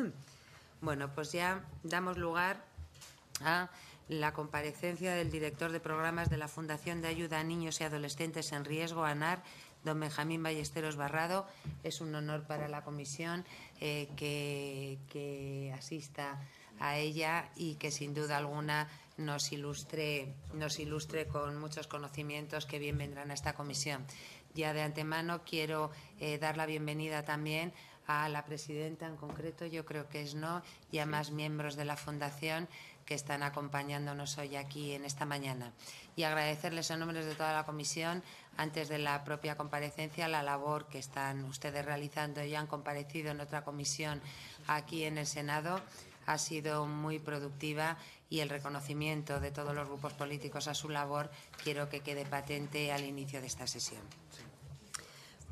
bueno, pues ya damos lugar a la comparecencia del director de programas de la Fundación de Ayuda a Niños y Adolescentes en Riesgo, ANAR, don Benjamín Ballesteros Barrado. Es un honor para la comisión eh, que, asista a ella y que sin duda alguna nos ilustre, nos ilustre con muchos conocimientos que bien vendrán a esta comisión. Ya de antemano quiero eh, dar la bienvenida también a la presidenta en concreto, yo creo que es no, y a más miembros de la Fundación que están acompañándonos hoy aquí en esta mañana. Y agradecerles en nombre de toda la comisión, antes de la propia comparecencia, la labor que están ustedes realizando y han comparecido en otra comisión aquí en el Senado ha sido muy productiva y el reconocimiento de todos los grupos políticos a su labor quiero que quede patente al inicio de esta sesión.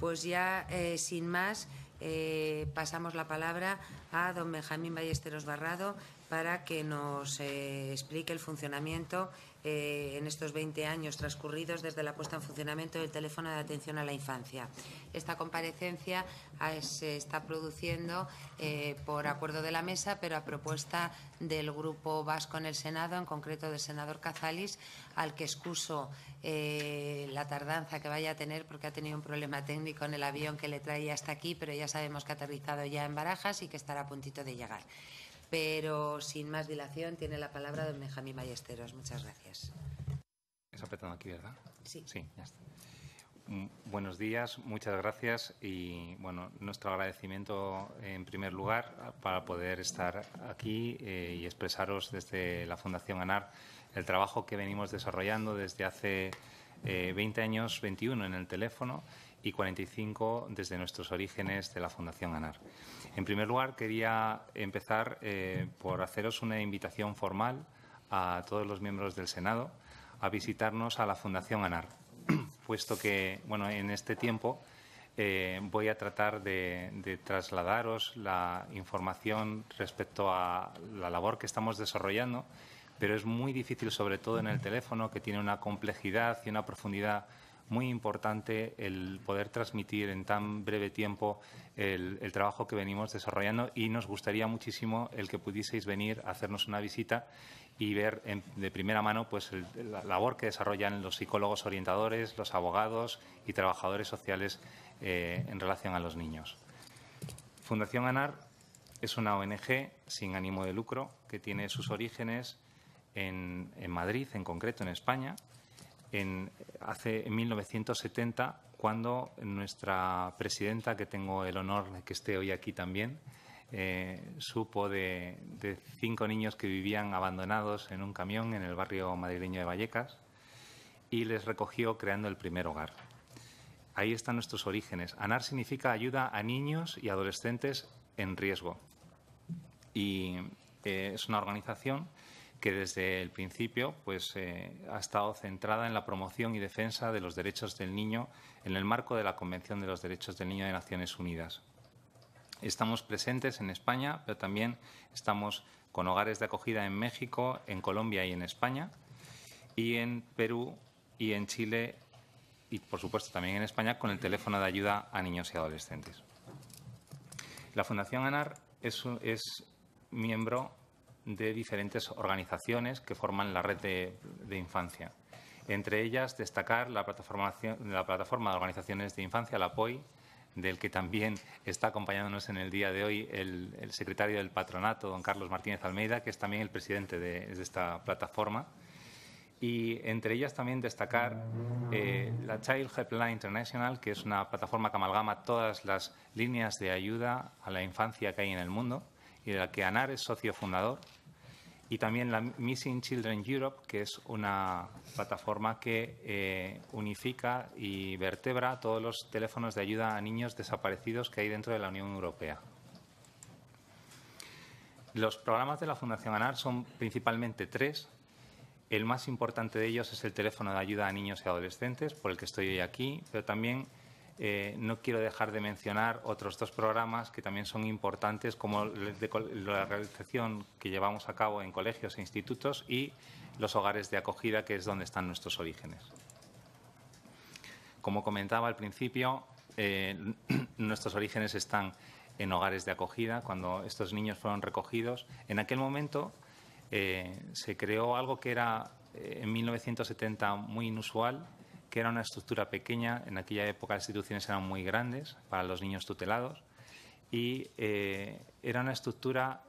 Pues ya, eh, sin más. Eh, pasamos la palabra a don Benjamín Ballesteros Barrado para que nos eh, explique el funcionamiento eh, en estos 20 años transcurridos desde la puesta en funcionamiento del teléfono de atención a la infancia. Esta comparecencia ah, se está produciendo eh, por acuerdo de la mesa, pero a propuesta del Grupo Vasco en el Senado, en concreto del senador Cazalis, al que excuso eh, la tardanza que vaya a tener porque ha tenido un problema técnico en el avión que le traía hasta aquí, pero ya sabemos que ha aterrizado ya en Barajas y que estará a puntito de llegar. Pero sin más dilación, tiene la palabra don Benjamín Ballesteros. Muchas gracias. Es apretando aquí, ¿verdad? Sí. Sí, ya está. Mm, buenos días, muchas gracias y bueno, nuestro agradecimiento en primer lugar para poder estar aquí eh, y expresaros desde la Fundación ANAR el trabajo que venimos desarrollando desde hace eh, 20 años, 21 en el teléfono y 45 desde nuestros orígenes de la Fundación ANAR. En primer lugar, quería empezar eh, por haceros una invitación formal a todos los miembros del Senado a visitarnos a la Fundación ANAR, puesto que bueno, en este tiempo eh, voy a tratar de, de, trasladaros la información respecto a la labor que estamos desarrollando, pero es muy difícil, sobre todo en el teléfono, que tiene una complejidad y una profundidad muy importante el poder transmitir en tan breve tiempo el, trabajo que venimos desarrollando y nos gustaría muchísimo el que pudieseis venir a hacernos una visita y ver de primera mano pues, la labor que desarrollan los psicólogos orientadores, los abogados y trabajadores sociales eh, en relación a los niños. Fundación ANAR es una ONG sin ánimo de lucro que tiene sus orígenes en Madrid, en concreto en España, en, hace, 1970, cuando nuestra presidenta, que tengo el honor de que esté hoy aquí también, eh, supo de, cinco niños que vivían abandonados en un camión en el barrio madrileño de Vallecas y les recogió creando el primer hogar. Ahí están nuestros orígenes. ANAR significa ayuda a niños y adolescentes en riesgo. Y eh, es una organización que desde el principio pues, eh, ha estado centrada en la promoción y defensa de los derechos del niño en el marco de la Convención de los Derechos del Niño de Naciones Unidas. Estamos presentes en España, pero también estamos con hogares de acogida en México, en Colombia y en España, y en Perú y en Chile, y por supuesto también en España, con el teléfono de ayuda a niños y adolescentes. La Fundación ANAR es, es miembro de diferentes organizaciones que forman la red de, infancia. Entre ellas, destacar la plataforma, la plataforma de organizaciones de infancia, la POI, del que también está acompañándonos en el día de hoy el, secretario del patronato, don Carlos Martínez Almeida, que es también el presidente de, esta plataforma. Y entre ellas también destacar eh, la Child Helpline International, que es una plataforma que amalgama todas las líneas de ayuda a la infancia que hay en el mundo y de la que ANAR es socio fundador y también la Missing Children Europe, que es una plataforma que eh, unifica y vertebra todos los teléfonos de ayuda a niños desaparecidos que hay dentro de la Unión Europea. Los programas de la Fundación ANAR son principalmente tres. El más importante de ellos es el teléfono de ayuda a niños y adolescentes, por el que estoy hoy aquí, pero también eh, no quiero dejar de mencionar otros dos programas que también son importantes, como la realización que llevamos a cabo en colegios e institutos y los hogares de acogida, que es donde están nuestros orígenes. Como comentaba al principio, eh, nuestros orígenes están en hogares de acogida, cuando estos niños fueron recogidos. En aquel momento eh, se creó algo que era en 1970 muy inusual que era una estructura pequeña, en aquella época las instituciones eran muy grandes para los niños tutelados y eh, era una estructura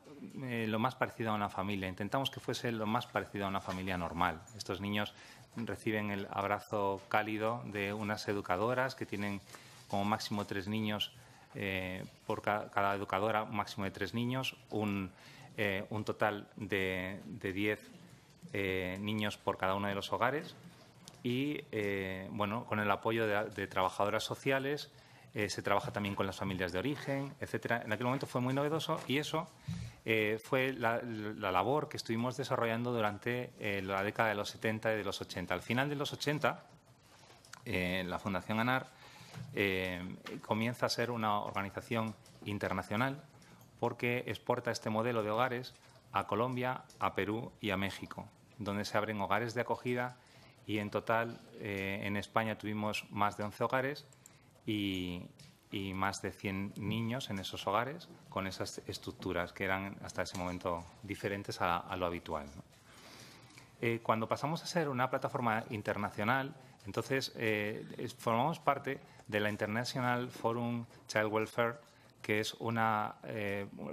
eh, lo más parecida a una familia. Intentamos que fuese lo más parecido a una familia normal. Estos niños reciben el abrazo cálido de unas educadoras que tienen como máximo tres niños eh, por cada, educadora, un máximo de tres niños, un, total de, de diez niños por cada uno de los hogares y eh, bueno, con el apoyo de, trabajadoras sociales eh, se trabaja también con las familias de origen, etcétera. En aquel momento fue muy novedoso y eso eh, fue la, labor que estuvimos desarrollando durante la década de los 70 y de los 80. Al final de los 80, la Fundación ANAR comienza a ser una organización internacional porque exporta este modelo de hogares a Colombia, a Perú y a México, donde se abren hogares de acogida y en total eh, en España tuvimos más de 11 hogares y, más de 100 niños en esos hogares con esas estructuras que eran hasta ese momento diferentes a, lo habitual. Eh, cuando pasamos a ser una plataforma internacional, entonces eh, formamos parte de la International Forum Child Welfare, que es una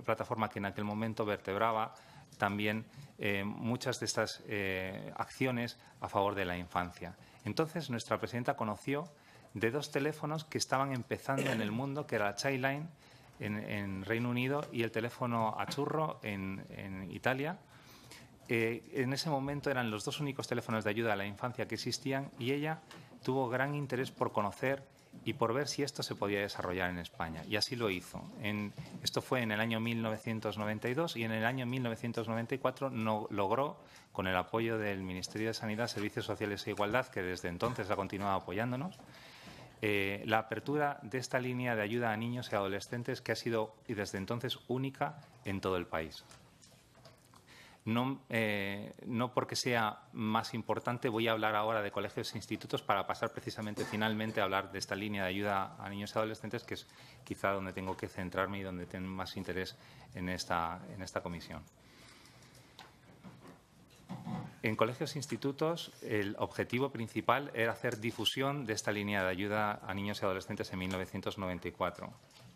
plataforma que en aquel momento vertebraba también eh, muchas de estas eh, acciones a favor de la infancia. Entonces, nuestra presidenta conoció de dos teléfonos que estaban empezando en el mundo, que era la Childline en, en Reino Unido y el teléfono Achurro en, en Italia. Eh, en ese momento eran los dos únicos teléfonos de ayuda a la infancia que existían y ella tuvo gran interés por conocer y por ver si esto se podía desarrollar en España. Y así lo hizo. esto fue en el año 1992 y en el año 1994 no, logró, con el apoyo del Ministerio de Sanidad, Servicios Sociales e Igualdad, que desde entonces ha continuado apoyándonos, eh, la apertura de esta línea de ayuda a niños y adolescentes que ha sido y desde entonces única en todo el país. Eh, no, porque sea más importante voy a hablar ahora de colegios e institutos para pasar precisamente finalmente a hablar de esta línea de ayuda a niños y adolescentes, que es quizá donde tengo que centrarme y donde tengo más interés en esta, en esta comisión. En colegios e institutos, el objetivo principal era hacer difusión de esta línea de ayuda a niños y adolescentes en 1994.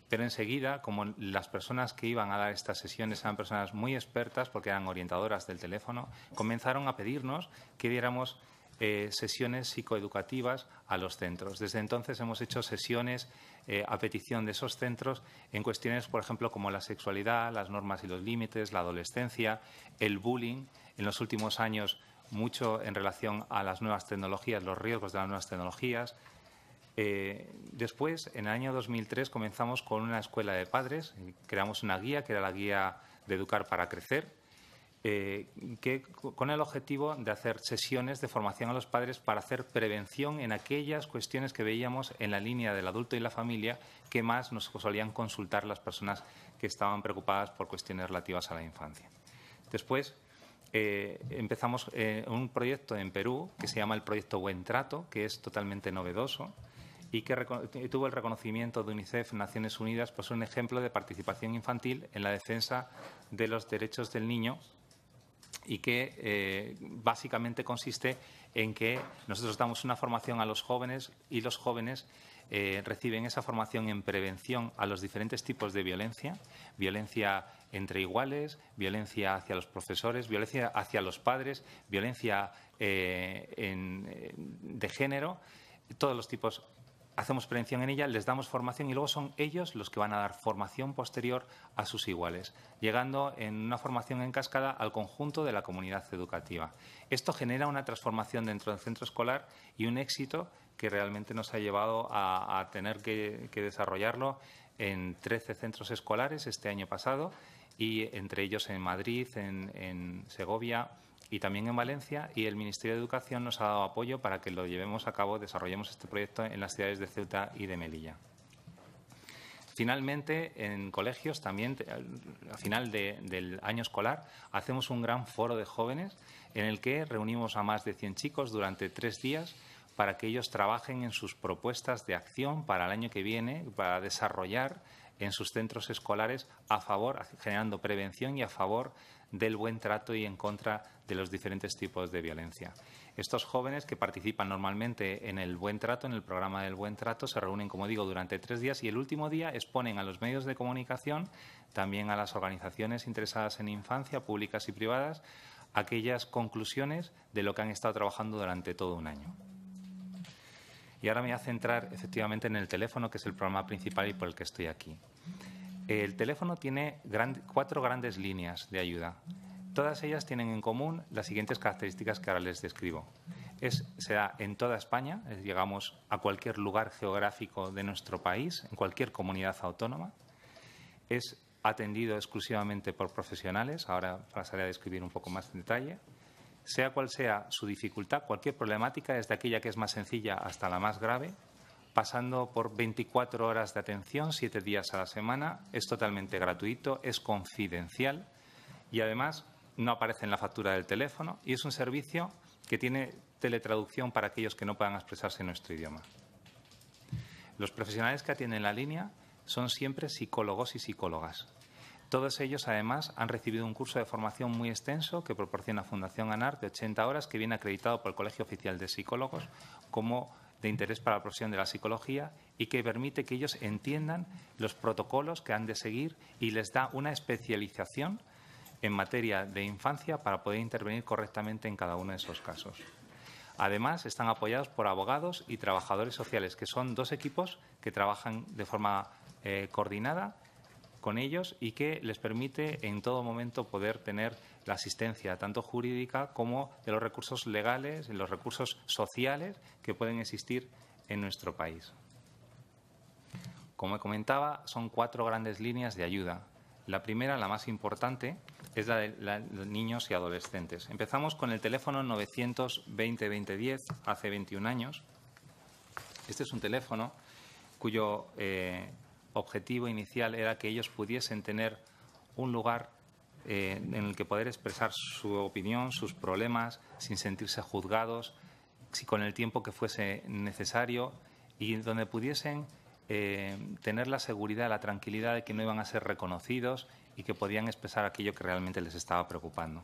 Pero enseguida, como las personas que iban a dar estas sesiones eran personas muy expertas porque eran orientadoras del teléfono, comenzaron a pedirnos que diéramos eh, sesiones psicoeducativas a los centros. Desde entonces hemos hecho sesiones eh, a petición de esos centros en cuestiones, por ejemplo, como la sexualidad, las normas y los límites, la adolescencia, el bullying. En los últimos años, mucho en relación a las nuevas tecnologías, los riesgos de las nuevas tecnologías, eh, después, en el año 2003, comenzamos con una escuela de padres, creamos una guía que era la guía de Educar para Crecer, eh, con el objetivo de hacer sesiones de formación a los padres para hacer prevención en aquellas cuestiones que veíamos en la línea del adulto y la familia que más nos solían consultar las personas que estaban preocupadas por cuestiones relativas a la infancia. Después eh, empezamos un proyecto en Perú que se llama el proyecto Buen Trato, que es totalmente novedoso y que tuvo el reconocimiento de UNICEF Naciones Unidas por pues ser un ejemplo de participación infantil en la defensa de los derechos del niño y que eh, básicamente consiste en que nosotros damos una formación a los jóvenes y los jóvenes eh, reciben esa formación en prevención a los diferentes tipos de violencia, violencia entre iguales, violencia hacia los profesores, violencia hacia los padres, violencia eh, de género, todos los tipos hacemos prevención en ella, les damos formación y luego son ellos los que van a dar formación posterior a sus iguales, llegando en una formación en cascada al conjunto de la comunidad educativa. Esto genera una transformación dentro del centro escolar y un éxito que realmente nos ha llevado a, tener que, desarrollarlo en 13 centros escolares este año pasado y entre ellos en Madrid, en Segovia, y también en Valencia y el Ministerio de Educación nos ha dado apoyo para que lo llevemos a cabo, desarrollemos este proyecto en las ciudades de Ceuta y de Melilla. Finalmente, en colegios también, al final del año escolar, hacemos un gran foro de jóvenes en el que reunimos a más de 100 chicos durante tres días para que ellos trabajen en sus propuestas de acción para el año que viene, para desarrollar en sus centros escolares a favor, generando prevención y a favor del buen trato y en contra de los diferentes tipos de violencia. Estos jóvenes que participan normalmente en el buen trato, en el programa del buen trato, se reúnen, como digo, durante tres días y el último día exponen a los medios de comunicación, también a las organizaciones interesadas en infancia, públicas y privadas, aquellas conclusiones de lo que han estado trabajando durante todo un año. Y ahora me voy a centrar efectivamente en el teléfono, que es el programa principal y por el que estoy aquí. El teléfono tiene cuatro grandes líneas de ayuda. Todas ellas tienen en común las siguientes características que ahora les describo. Es, se da en toda España, llegamos a cualquier lugar geográfico de nuestro país, en cualquier comunidad autónoma. Es atendido exclusivamente por profesionales, ahora pasaré a describir un poco más en detalle. Sea cual sea su dificultad, cualquier problemática, desde aquella que es más sencilla hasta la más grave, pasando por 24 horas de atención, 7 días a la semana. Es totalmente gratuito, es confidencial y además no aparece en la factura del teléfono y es un servicio que tiene teletraducción para aquellos que no puedan expresarse en nuestro idioma. Los profesionales que atienden la línea son siempre psicólogos y psicólogas. Todos ellos, además, han recibido un curso de formación muy extenso que proporciona Fundación ANAR de 80 horas, que viene acreditado por el Colegio Oficial de Psicólogos como de interés para la profesión de la psicología y que permite que ellos entiendan los protocolos que han de seguir y les da una especialización en materia de infancia para poder intervenir correctamente en cada uno de esos casos. Además, están apoyados por abogados y trabajadores sociales, que son dos equipos que trabajan de forma eh, coordinada con ellos y que les permite en todo momento poder tener la asistencia tanto jurídica como de los recursos legales y los recursos sociales que pueden existir en nuestro país. Como comentaba, son cuatro grandes líneas de ayuda. La primera, la más importante, es la de, los niños y adolescentes. Empezamos con el teléfono 920-2010, hace 21 años. Este es un teléfono cuyo eh, objetivo inicial era que ellos pudiesen tener un lugar eh, en el que poder expresar su opinión, sus problemas, sin sentirse juzgados, si con el tiempo que fuese necesario y donde pudiesen eh, tener la seguridad, la tranquilidad de que no iban a ser reconocidos y que podían expresar aquello que realmente les estaba preocupando.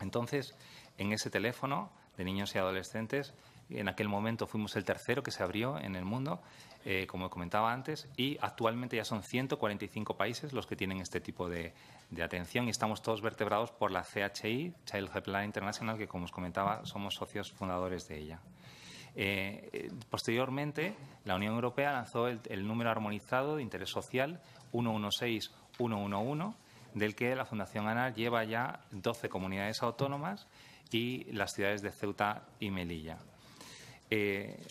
Entonces, en ese teléfono de niños y adolescentes en aquel momento fuimos el tercero que se abrió en el mundo, eh, como comentaba antes, y actualmente ya son 145 países los que tienen este tipo de, atención y estamos todos vertebrados por la CHI, Child Plan International, que como os comentaba somos socios fundadores de ella. Eh, eh, posteriormente, la Unión Europea lanzó el, número armonizado de interés social 116111, del que la Fundación ANAR lleva ya 12 comunidades autónomas y las ciudades de Ceuta y Melilla. Eh,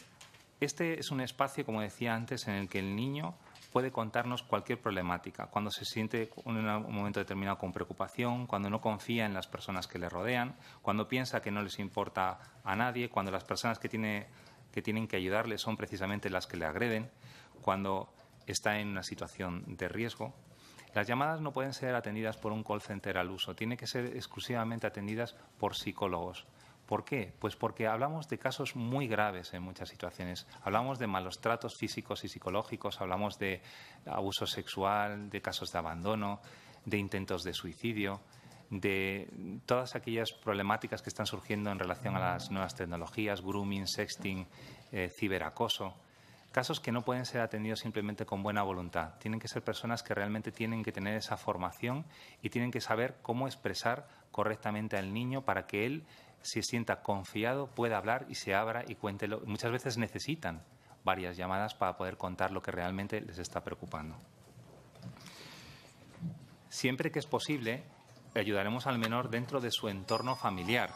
este es un espacio, como decía antes, en el que el niño puede contarnos cualquier problemática, cuando se siente en un momento determinado con preocupación, cuando no confía en las personas que le rodean, cuando piensa que no les importa a nadie, cuando las personas que, que tienen que ayudarle son precisamente las que le agreden, cuando está en una situación de riesgo. Las llamadas no pueden ser atendidas por un call center al uso, tienen que ser exclusivamente atendidas por psicólogos, ¿Por qué? Pues porque hablamos de casos muy graves en muchas situaciones. Hablamos de malos tratos físicos y psicológicos, hablamos de abuso sexual, de casos de abandono, de intentos de suicidio, de todas aquellas problemáticas que están surgiendo en relación a las nuevas tecnologías, grooming, sexting, eh, ciberacoso. Casos que no pueden ser atendidos simplemente con buena voluntad. Tienen que ser personas que realmente tienen que tener esa formación y tienen que saber cómo expresar correctamente al niño para que él se sienta confiado, pueda hablar y se abra y cuéntelo. Muchas veces necesitan varias llamadas para poder contar lo que realmente les está preocupando. Siempre que es posible, ayudaremos al menor dentro de su entorno familiar.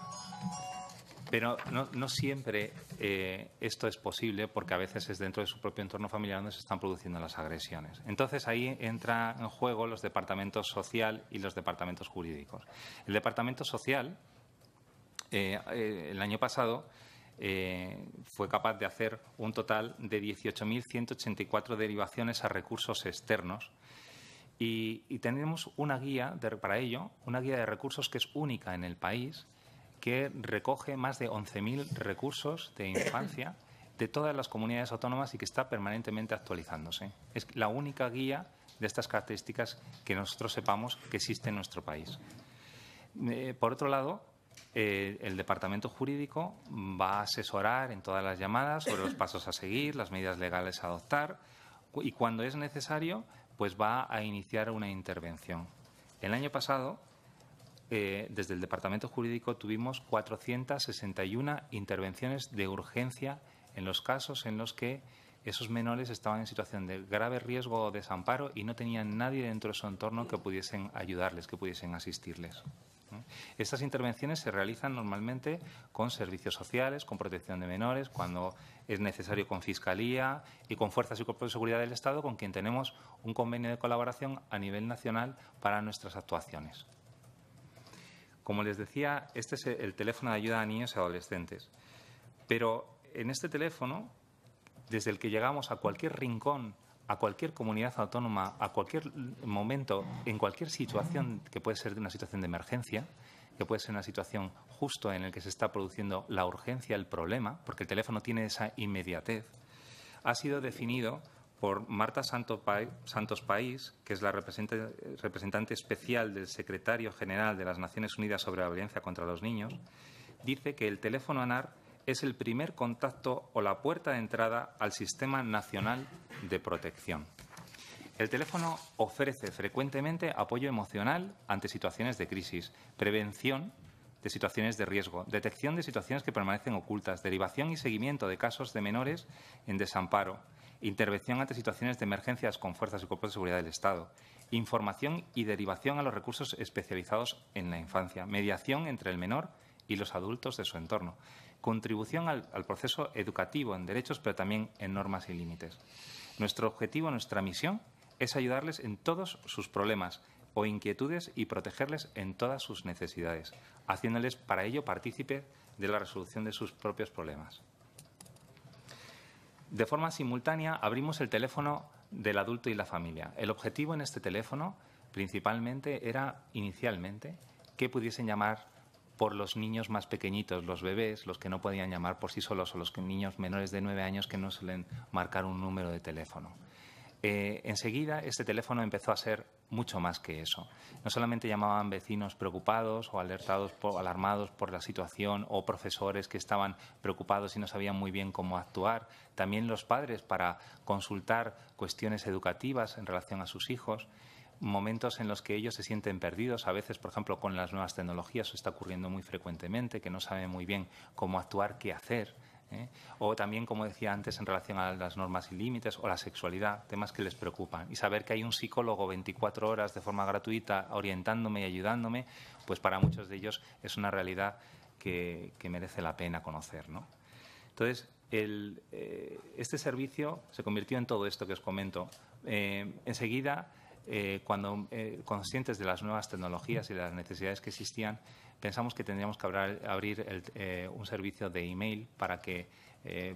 Pero no, siempre eh, esto es posible porque a veces es dentro de su propio entorno familiar donde se están produciendo las agresiones. Entonces ahí entra en juego los departamentos social y los departamentos jurídicos. El departamento social eh, eh, el año pasado eh, fue capaz de hacer un total de 18.184 derivaciones a recursos externos. Y, tenemos una guía de, para ello, una guía de recursos que es única en el país, que recoge más de 11.000 recursos de infancia de todas las comunidades autónomas y que está permanentemente actualizándose. Es la única guía de estas características que nosotros sepamos que existe en nuestro país. por otro lado, eh, el departamento jurídico va a asesorar en todas las llamadas sobre los pasos a seguir, las medidas legales a adoptar y cuando es necesario, pues va a iniciar una intervención. El año pasado, eh, desde el departamento jurídico tuvimos 461 intervenciones de urgencia en los casos en los que esos menores estaban en situación de grave riesgo o desamparo y no tenían nadie dentro de su entorno que pudiesen ayudarles, que pudiesen asistirles. Estas intervenciones se realizan normalmente con servicios sociales, con protección de menores, cuando es necesario con Fiscalía y con fuerzas y cuerpos de seguridad del Estado, con quien tenemos un convenio de colaboración a nivel nacional para nuestras actuaciones. Como les decía, este es el teléfono de ayuda a niños y adolescentes. Pero en este teléfono, desde el que llegamos a cualquier rincón a cualquier comunidad autónoma, a cualquier momento, en cualquier situación que puede ser de una situación de emergencia, que puede ser una situación justo en la que se está produciendo la urgencia, el problema, porque el teléfono tiene esa inmediatez, ha sido definido por Marta Santos País, que es la representante especial del secretario general de las Naciones Unidas sobre la violencia contra los niños, dice que el teléfono ANAR es el primer contacto o la puerta de entrada al Sistema Nacional de Protección. El teléfono ofrece frecuentemente apoyo emocional ante situaciones de crisis, prevención de situaciones de riesgo, detección de situaciones que permanecen ocultas, derivación y seguimiento de casos de menores en desamparo, intervención ante situaciones de emergencias con fuerzas y cuerpos de seguridad del Estado, información y derivación a los recursos especializados en la infancia, mediación entre el menor y los adultos de su entorno contribución al, proceso educativo en derechos, pero también en normas y límites. Nuestro objetivo, nuestra misión, es ayudarles en todos sus problemas o inquietudes y protegerles en todas sus necesidades, haciéndoles para ello partícipe de la resolución de sus propios problemas. De forma simultánea, abrimos el teléfono del adulto y la familia. El objetivo en este teléfono principalmente era, inicialmente, que pudiesen llamar por los niños más pequeñitos, los bebés, los que no podían llamar por sí solos o los niños menores de nueve años que no suelen marcar un número de teléfono. Eh, enseguida este teléfono empezó a ser mucho más que eso. No solamente llamaban vecinos preocupados o alertados, alarmados por la situación o profesores que estaban preocupados y no sabían muy bien cómo actuar, también los padres para consultar cuestiones educativas en relación a sus hijos momentos en los que ellos se sienten perdidos. A veces, por ejemplo, con las nuevas tecnologías está ocurriendo muy frecuentemente, que no saben muy bien cómo actuar, qué hacer. ¿eh? O también, como decía antes, en relación a las normas y límites o la sexualidad, temas que les preocupan. Y saber que hay un psicólogo 24 horas de forma gratuita orientándome y ayudándome, pues para muchos de ellos es una realidad que, merece la pena conocer. ¿no? Entonces, eh, este servicio se convirtió en todo esto que os comento. Eh, enseguida eh, cuando eh, conscientes de las nuevas tecnologías y de las necesidades que existían, pensamos que tendríamos que abrir eh, un servicio de email para que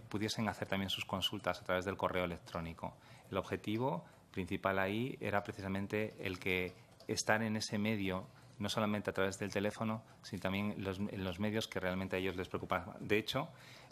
pudiesen hacer también sus consultas a través del correo electrónico. El objetivo principal ahí era precisamente el que estar en ese medio no solamente a través del teléfono, sino también en los medios que realmente a ellos les preocupaban. De hecho,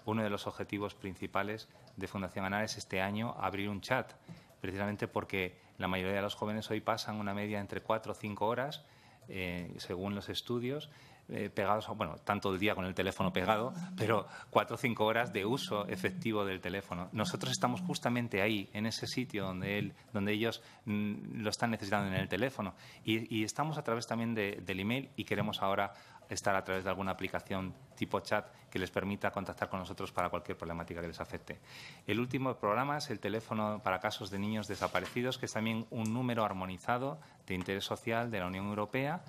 uno de los objetivos principales de Fundación es este año abrir un chat, precisamente porque la mayoría de los jóvenes hoy pasan una media entre cuatro o cinco horas, eh, según los estudios, eh, pegados, bueno, tanto el día con el teléfono pegado, pero cuatro o cinco horas de uso efectivo del teléfono. Nosotros estamos justamente ahí, en ese sitio donde, él, donde ellos mm, lo están necesitando en el teléfono. Y, estamos a través también del email y queremos ahora estar a través de alguna aplicación tipo chat que les permita contactar con nosotros para cualquier problemática que les afecte. El último programa es el teléfono para casos de niños desaparecidos, que es también un número armonizado de interés social de la Unión Europea.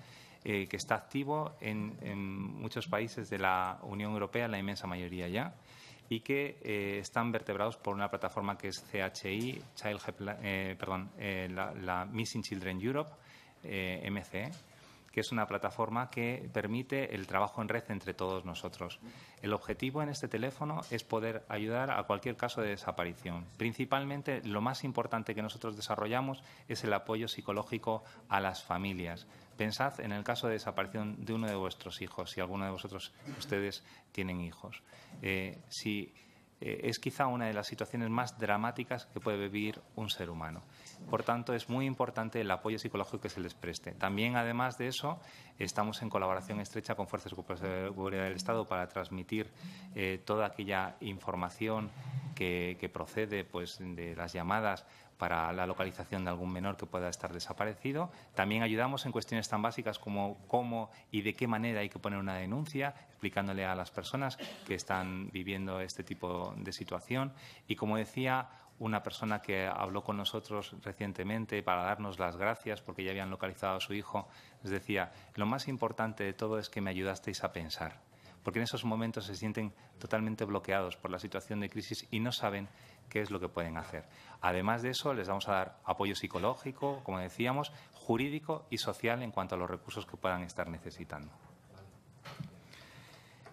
Eh, que está activo en, muchos países de la Unión Europea, la inmensa mayoría ya, y que eh, están vertebrados por una plataforma que es CHI, Child, eh, perdón, la, la Missing Children Europe, MCE, que es una plataforma que permite el trabajo en red entre todos nosotros. El objetivo en este teléfono es poder ayudar a cualquier caso de desaparición. Principalmente, lo más importante que nosotros desarrollamos es el apoyo psicológico a las familias. Pensad en el caso de desaparición de uno de vuestros hijos, si alguno de vosotros ustedes tienen hijos. Eh, si eh, es quizá una de las situaciones más dramáticas que puede vivir un ser humano. Por tanto, es muy importante el apoyo psicológico que se les preste. También, además de eso, estamos en colaboración estrecha con fuerzas de seguridad del Estado para transmitir eh, toda aquella información que, que procede pues, de las llamadas para la localización de algún menor que pueda estar desaparecido. También ayudamos en cuestiones tan básicas como cómo y de qué manera hay que poner una denuncia, explicándole a las personas que están viviendo este tipo de situación. Y como decía, una persona que habló con nosotros recientemente para darnos las gracias porque ya habían localizado a su hijo, les decía, lo más importante de todo es que me ayudasteis a pensar, porque en esos momentos se sienten totalmente bloqueados por la situación de crisis y no saben qué es lo que pueden hacer. Además de eso, les vamos a dar apoyo psicológico, como decíamos, jurídico y social en cuanto a los recursos que puedan estar necesitando.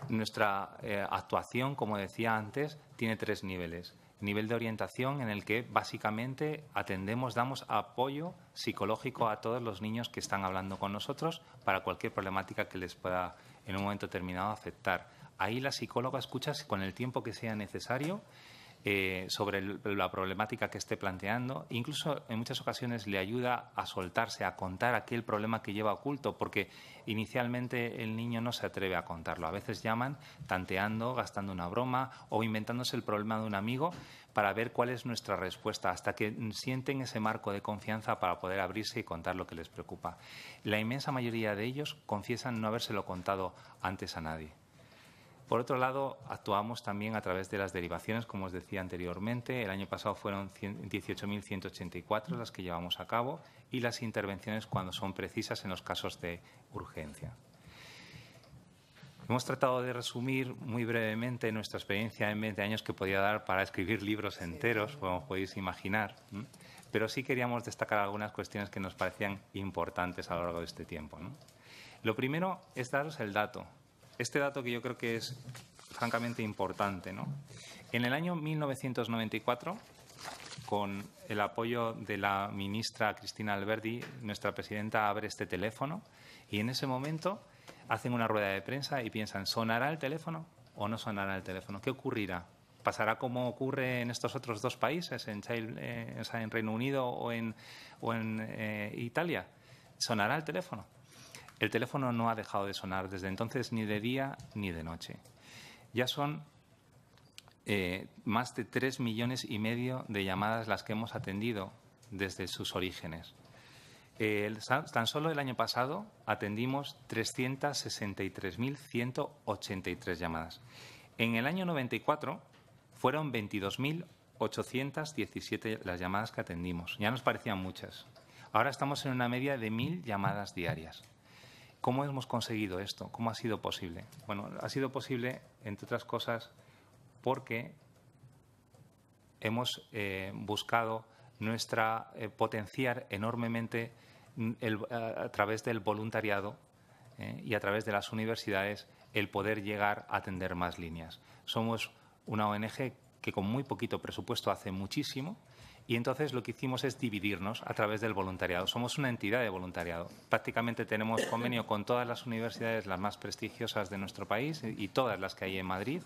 Nuestra eh, actuación, como decía antes, tiene tres niveles nivel de orientación en el que básicamente atendemos, damos apoyo psicológico a todos los niños que están hablando con nosotros para cualquier problemática que les pueda en un momento determinado afectar. Ahí la psicóloga escucha con el tiempo que sea necesario eh, sobre la problemática que esté planteando. Incluso en muchas ocasiones le ayuda a soltarse, a contar aquel problema que lleva oculto, porque inicialmente el niño no se atreve a contarlo. A veces llaman tanteando, gastando una broma o inventándose el problema de un amigo para ver cuál es nuestra respuesta, hasta que sienten ese marco de confianza para poder abrirse y contar lo que les preocupa. La inmensa mayoría de ellos confiesan no habérselo contado antes a nadie. Por otro lado, actuamos también a través de las derivaciones, como os decía anteriormente. El año pasado fueron 18.184 las que llevamos a cabo y las intervenciones cuando son precisas en los casos de urgencia. Hemos tratado de resumir muy brevemente nuestra experiencia en 20 años que podía dar para escribir libros enteros, como podéis imaginar, pero sí queríamos destacar algunas cuestiones que nos parecían importantes a lo largo de este tiempo. Lo primero es daros el dato este dato que yo creo que es francamente importante. En el año 1994, con el apoyo de la ministra Cristina Alberdi, nuestra presidenta abre este teléfono y en ese momento hacen una rueda de prensa y piensan, ¿sonará el teléfono o no sonará el teléfono? ¿Qué ocurrirá? ¿Pasará como ocurre en estos otros dos países, en, eh, Reino Unido o en, eh, Italia? ¿Sonará el teléfono? El teléfono no ha dejado de sonar desde entonces ni de día ni de noche. Ya son eh, más de tres millones y medio de llamadas las que hemos atendido desde sus orígenes. tan solo el año pasado atendimos 363.183 llamadas. En el año 94 fueron 22.817 las llamadas que atendimos. Ya nos parecían muchas. Ahora estamos en una media de mil llamadas diarias. ¿Cómo hemos conseguido esto? ¿Cómo ha sido posible? Bueno, ha sido posible, entre otras cosas, porque hemos eh, buscado nuestra eh, potenciar enormemente a, través del voluntariado eh, y a través de las universidades el poder llegar a atender más líneas. Somos una ONG que con muy poquito presupuesto hace muchísimo y entonces lo que hicimos es dividirnos a través del voluntariado. Somos una entidad de voluntariado. Prácticamente tenemos convenio con todas las universidades, las más prestigiosas de nuestro país y todas las que hay en Madrid,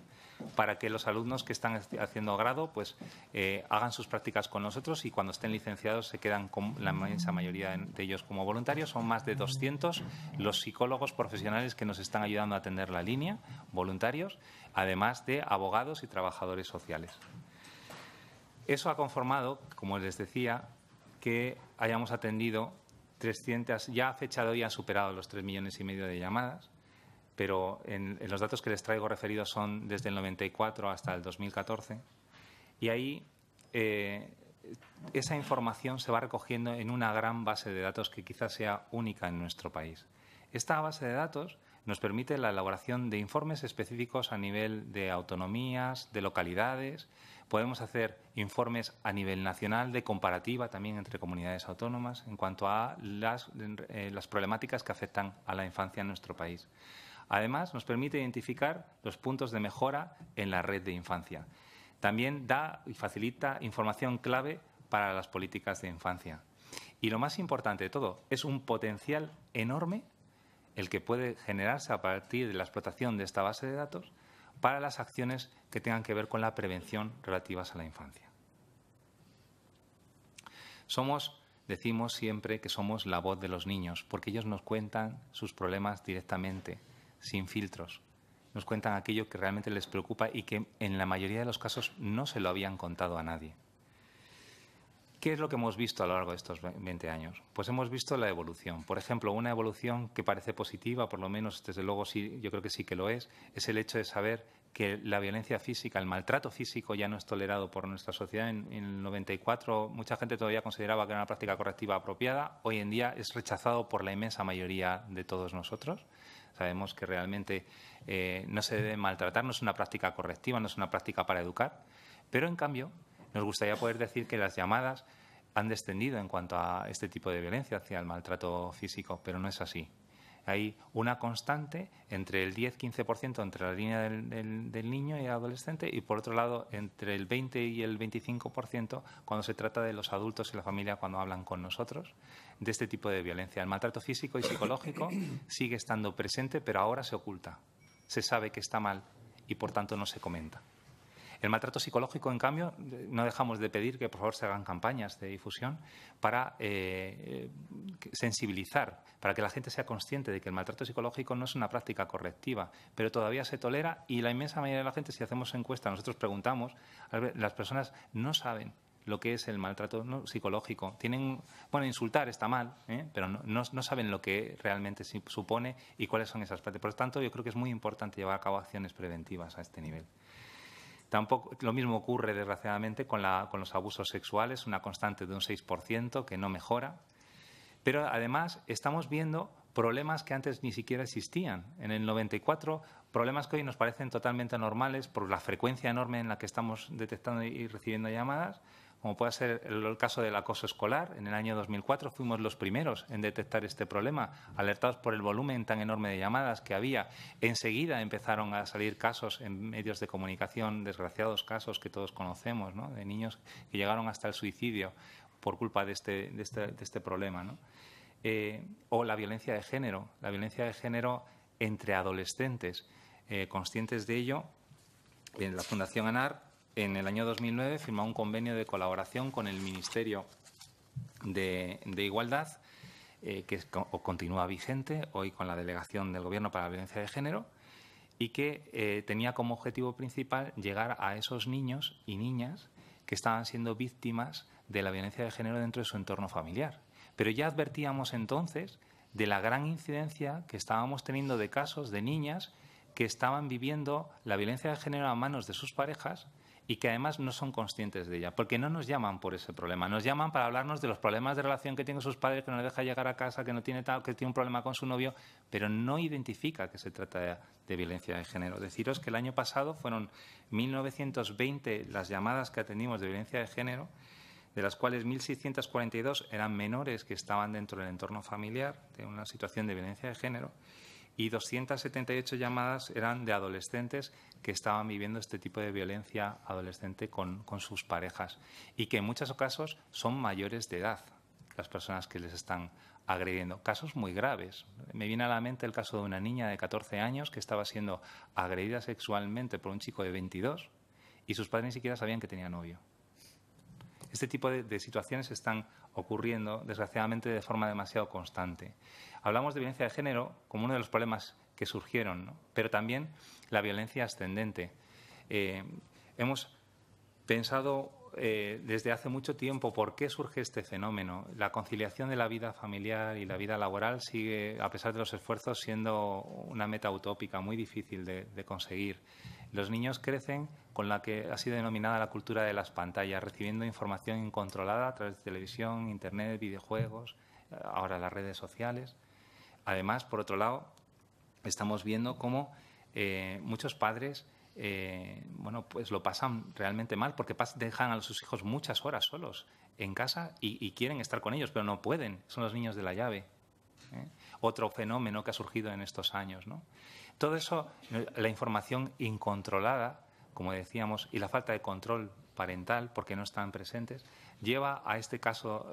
para que los alumnos que están haciendo grado pues eh, hagan sus prácticas con nosotros y cuando estén licenciados se quedan con la inmensa mayoría de ellos como voluntarios. Son más de 200 los psicólogos profesionales que nos están ayudando a atender la línea, voluntarios, además de abogados y trabajadores sociales. Eso ha conformado, como les decía, que hayamos atendido 300, ya ha fechado y ha han superado los 3 millones y medio de llamadas, pero en, los datos que les traigo referidos son desde el 94 hasta el 2014. Y ahí eh, esa información se va recogiendo en una gran base de datos que quizás sea única en nuestro país. Esta base de datos nos permite la elaboración de informes específicos a nivel de autonomías, de localidades. Podemos hacer informes a nivel nacional de comparativa también entre comunidades autónomas en cuanto a las, eh, las problemáticas que afectan a la infancia en nuestro país. Además, nos permite identificar los puntos de mejora en la red de infancia. También da y facilita información clave para las políticas de infancia. Y lo más importante de todo, es un potencial enorme el que puede generarse a partir de la explotación de esta base de datos para las acciones que tengan que ver con la prevención relativas a la infancia. Somos, decimos siempre que somos la voz de los niños, porque ellos nos cuentan sus problemas directamente, sin filtros. Nos cuentan aquello que realmente les preocupa y que en la mayoría de los casos no se lo habían contado a nadie. ¿Qué es lo que hemos visto a lo largo de estos 20 años? Pues hemos visto la evolución. Por ejemplo, una evolución que parece positiva, por lo menos desde luego sí, yo creo que sí que lo es, es el hecho de saber que la violencia física, el maltrato físico ya no es tolerado por nuestra sociedad. En, el 94 mucha gente todavía consideraba que era una práctica correctiva apropiada. Hoy en día es rechazado por la inmensa mayoría de todos nosotros. Sabemos que realmente eh, no se debe maltratar, no es una práctica correctiva, no es una práctica para educar. Pero en cambio, nos gustaría poder decir que las llamadas han descendido en cuanto a este tipo de violencia hacia el maltrato físico, pero no es así. Hay una constante entre el 10-15% entre la línea del, niño y adolescente y, por otro lado, entre el 20 y el 25% cuando se trata de los adultos y la familia cuando hablan con nosotros de este tipo de violencia. El maltrato físico y psicológico sigue estando presente, pero ahora se oculta. Se sabe que está mal y, por tanto, no se comenta. El maltrato psicológico, en cambio, no dejamos de pedir que por favor se hagan campañas de difusión para eh, sensibilizar, para que la gente sea consciente de que el maltrato psicológico no es una práctica correctiva, pero todavía se tolera y la inmensa mayoría de la gente, si hacemos encuestas, nosotros preguntamos, las personas no saben lo que es el maltrato psicológico. Tienen, bueno, insultar está mal, ¿eh? pero no, saben lo que realmente supone y cuáles son esas partes. Por lo tanto, yo creo que es muy importante llevar a cabo acciones preventivas a este nivel. Tampoco, lo mismo ocurre, desgraciadamente, con, los abusos sexuales, una constante de un 6% que no mejora. Pero además estamos viendo problemas que antes ni siquiera existían. En el 94, problemas que hoy nos parecen totalmente normales por la frecuencia enorme en la que estamos detectando y recibiendo llamadas, como puede ser el, caso del acoso escolar. En el año 2004 fuimos los primeros en detectar este problema, alertados por el volumen tan enorme de llamadas que había. Enseguida empezaron a salir casos en medios de comunicación, desgraciados casos que todos conocemos, de niños que llegaron hasta el suicidio por culpa de este, este, este problema. Eh, o la violencia de género, la violencia de género entre adolescentes. Eh, conscientes de ello, en la Fundación ANAR en el año 2009 firmó un convenio de colaboración con el Ministerio de, Igualdad, eh, que continúa vigente hoy con la Delegación del Gobierno para la Violencia de Género, y que eh, tenía como objetivo principal llegar a esos niños y niñas que estaban siendo víctimas de la violencia de género dentro de su entorno familiar. Pero ya advertíamos entonces de la gran incidencia que estábamos teniendo de casos de niñas que estaban viviendo la violencia de género a manos de sus parejas y que además no son conscientes de ella, porque no nos llaman por ese problema, nos llaman para hablarnos de los problemas de relación que tienen sus padres, que no le deja llegar a casa, que no tiene tal, que tiene un problema con su novio, pero no identifica que se trata de, violencia de género. Deciros que el año pasado fueron 1920 las llamadas que atendimos de violencia de género, de las cuales 1642 eran menores que estaban dentro del entorno familiar de una situación de violencia de género y 278 llamadas eran de adolescentes que estaban viviendo este tipo de violencia adolescente con, sus parejas y que en muchos casos son mayores de edad las personas que les están agrediendo. Casos muy graves. Me viene a la mente el caso de una niña de 14 años que estaba siendo agredida sexualmente por un chico de 22 y sus padres ni siquiera sabían que tenía novio. Este tipo de, de situaciones están ocurriendo, desgraciadamente, de forma demasiado constante. Hablamos de violencia de género como uno de los problemas que surgieron, pero también la violencia ascendente. Eh, hemos pensado eh, desde hace mucho tiempo por qué surge este fenómeno. La conciliación de la vida familiar y la vida laboral sigue, a pesar de los esfuerzos, siendo una meta utópica muy difícil de conseguir. Los niños crecen con la que ha sido denominada la cultura de las pantallas, recibiendo información incontrolada a través de televisión, internet, videojuegos, eh, ahora las redes sociales. Además, por otro lado, estamos viendo cómo eh, muchos padres eh, bueno, pues lo pasan realmente mal porque dejan a sus hijos muchas horas solos en casa y, quieren estar con ellos, pero no pueden. Son los niños de la llave. Otro fenómeno que ha surgido en estos años. ¿no? Todo eso, la información incontrolada, como decíamos, y la falta de control parental, porque no están presentes, lleva a este caso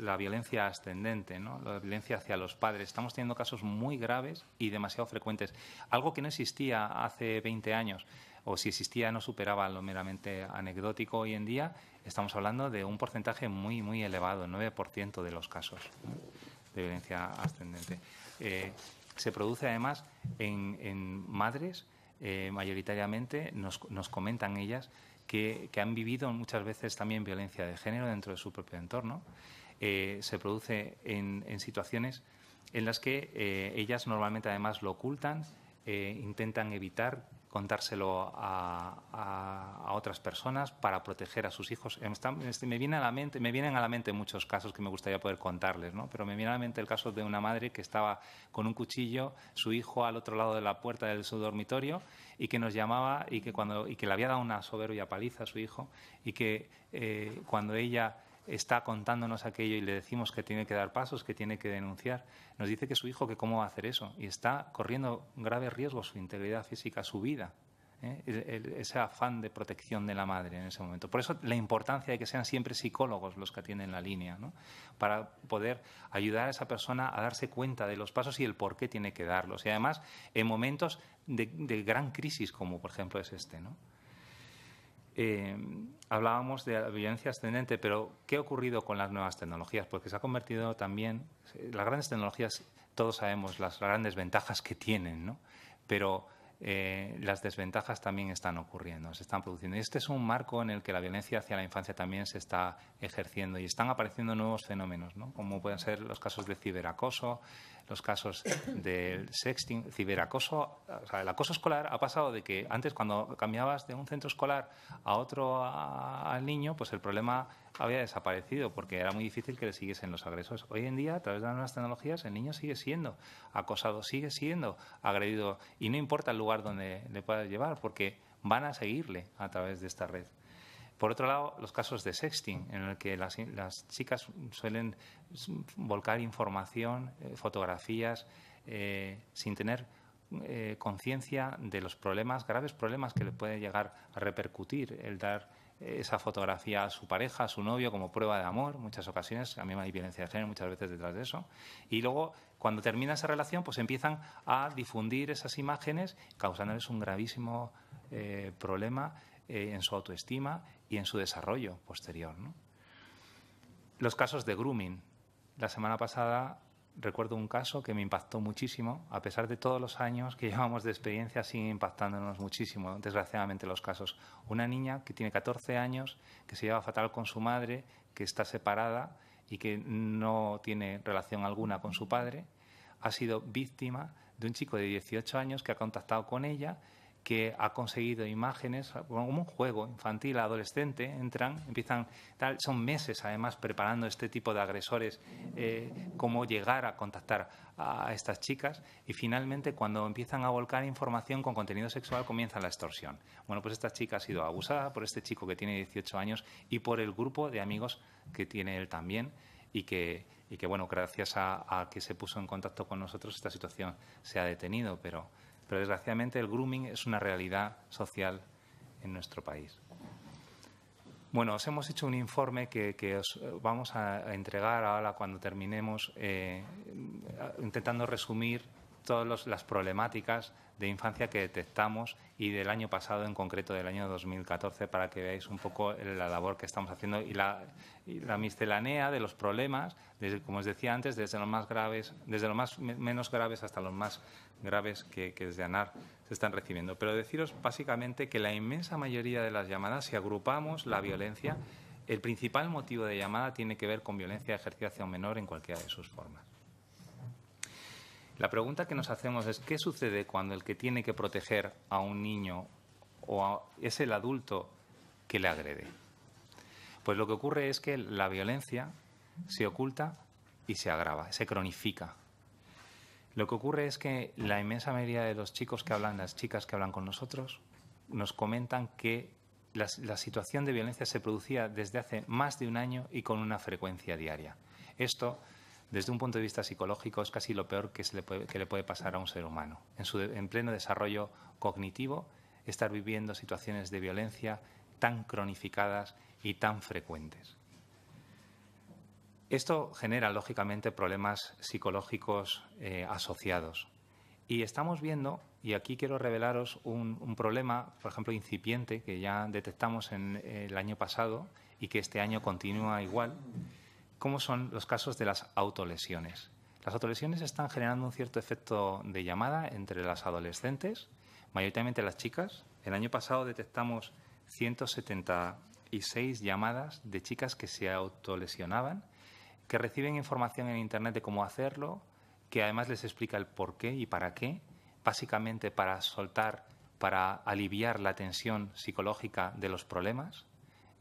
la, violencia ascendente, ¿no? la violencia hacia los padres. Estamos teniendo casos muy graves y demasiado frecuentes, algo que no existía hace 20 años, o si existía no superaba lo meramente anecdótico. Hoy en día estamos hablando de un porcentaje muy, muy elevado, 9% de los casos de violencia ascendente. Eh, se produce además en, madres, eh, mayoritariamente, nos, comentan ellas que, han vivido muchas veces también violencia de género dentro de su propio entorno. Eh, se produce en, en, situaciones en las que eh, ellas normalmente además lo ocultan, intentan evitar contárselo a, otras personas para proteger a sus hijos. Este, me, vienen a la mente muchos casos que me gustaría poder contarles, ¿no? pero me viene a la mente el caso de una madre que estaba con un cuchillo, su hijo al otro lado de la puerta de su dormitorio y que nos llamaba y que, cuando, y que le había dado una soberbia paliza a su hijo y que eh, cuando ella está contándonos aquello y le decimos que tiene que dar pasos, que tiene que denunciar, nos dice que su hijo que cómo va a hacer eso y está corriendo graves riesgos su integridad física, su vida. ¿eh? Ese afán de protección de la madre en ese momento. Por eso la importancia de que sean siempre psicólogos los que atienden la línea, ¿no? para poder ayudar a esa persona a darse cuenta de los pasos y el por qué tiene que darlos. Y además en momentos de, de gran crisis como por ejemplo es este. ¿no? Em, hablábamos de la violencia ascendente, pero ¿qué ha ocurrido con las nuevas tecnologías? Porque se ha convertido también, las grandes tecnologías, todos sabemos las grandes ventajas que tienen, ¿no? pero eh, las desventajas también están ocurriendo, se están produciendo. Y este es un marco en el que la violencia hacia la infancia también se está ejerciendo y están apareciendo nuevos fenómenos, ¿no? como pueden ser los casos de ciberacoso, los casos del sexting, ciberacoso. O sea, el acoso escolar ha pasado de que antes, cuando cambiabas de un centro escolar a otro al niño, pues el problema había desaparecido porque era muy difícil que le siguiesen los agresores. Hoy en día, a través de las nuevas tecnologías, el niño sigue siendo acosado, sigue siendo agredido y no importa el lugar donde le puedas llevar porque van a seguirle a través de esta red. Por otro lado, los casos de sexting, en el que las, chicas suelen volcar información, eh, fotografías, eh, sin tener eh, conciencia de los problemas, graves problemas que le puede llegar a repercutir el dar esa fotografía a su pareja, a su novio, como prueba de amor, muchas ocasiones, a mí hay violencia de género muchas veces detrás de eso, y luego cuando termina esa relación, pues empiezan a difundir esas imágenes, causándoles un gravísimo problema en su autoestima y en su desarrollo posterior. Los casos de grooming. La semana pasada recuerdo un caso que me impactó muchísimo, a pesar de todos los años que llevamos de experiencia, sigue impactándonos muchísimo, desgraciadamente, los casos. Una niña que tiene 14 años, que se lleva fatal con su madre, que está separada y que no tiene relación alguna con su padre, ha sido víctima de un chico de 18 años que ha contactado con ella que ha conseguido imágenes como un juego infantil, adolescente, entran, empiezan, tal, son meses además preparando este tipo de agresores, eh, cómo llegar a contactar a estas chicas y finalmente cuando empiezan a volcar información con contenido sexual comienza la extorsión. Bueno, pues esta chica ha sido abusada por este chico que tiene 18 años y por el grupo de amigos que tiene él también y que, bueno, gracias a que se puso en contacto con nosotros esta situación se ha detenido, pero pero desgraciadamente el grooming es una realidad social en nuestro país. Bueno, os hemos hecho un informe que, os eh, vamos a entregar ahora cuando terminemos, eh, intentando resumir todas las problemáticas de infancia que detectamos y del año pasado, en concreto del año 2014, para que veáis un poco la labor que estamos haciendo y la, y miscelanea de los problemas, desde, como os decía antes, desde los más graves, desde los más, menos graves hasta los más graves que, que desde ANAR se están recibiendo. Pero deciros básicamente que la inmensa mayoría de las llamadas, si agrupamos la violencia, el principal motivo de llamada tiene que ver con violencia ejercida hacia un menor en cualquiera de sus formas. La pregunta que nos hacemos es qué sucede cuando el que tiene que proteger a un niño o es el adulto que le agrede. Pues lo que ocurre es que la violencia se oculta y se agrava, se cronifica. Lo que ocurre es que la inmensa mayoría de los chicos que hablan, las chicas que hablan con nosotros, nos comentan que la, la, situación de violencia se producía desde hace más de un año y con una frecuencia diaria. Esto desde un punto de vista psicológico es casi lo peor que, le, puede, pasar a un ser humano. En, pleno desarrollo cognitivo, estar viviendo situaciones de violencia tan cronificadas y tan frecuentes. Esto genera, lógicamente, problemas psicológicos eh, asociados. Y estamos viendo, y aquí quiero revelaros un, un, problema, por ejemplo, incipiente, que ya detectamos en eh, el año pasado y que este año continúa igual, cómo son los casos de las autolesiones. Las autolesiones están generando un cierto efecto de llamada entre las adolescentes, mayoritariamente las chicas. El año pasado detectamos 176 llamadas de chicas que se autolesionaban, que reciben información en Internet de cómo hacerlo, que además les explica el por qué y para qué, básicamente para soltar, para aliviar la tensión psicológica de los problemas.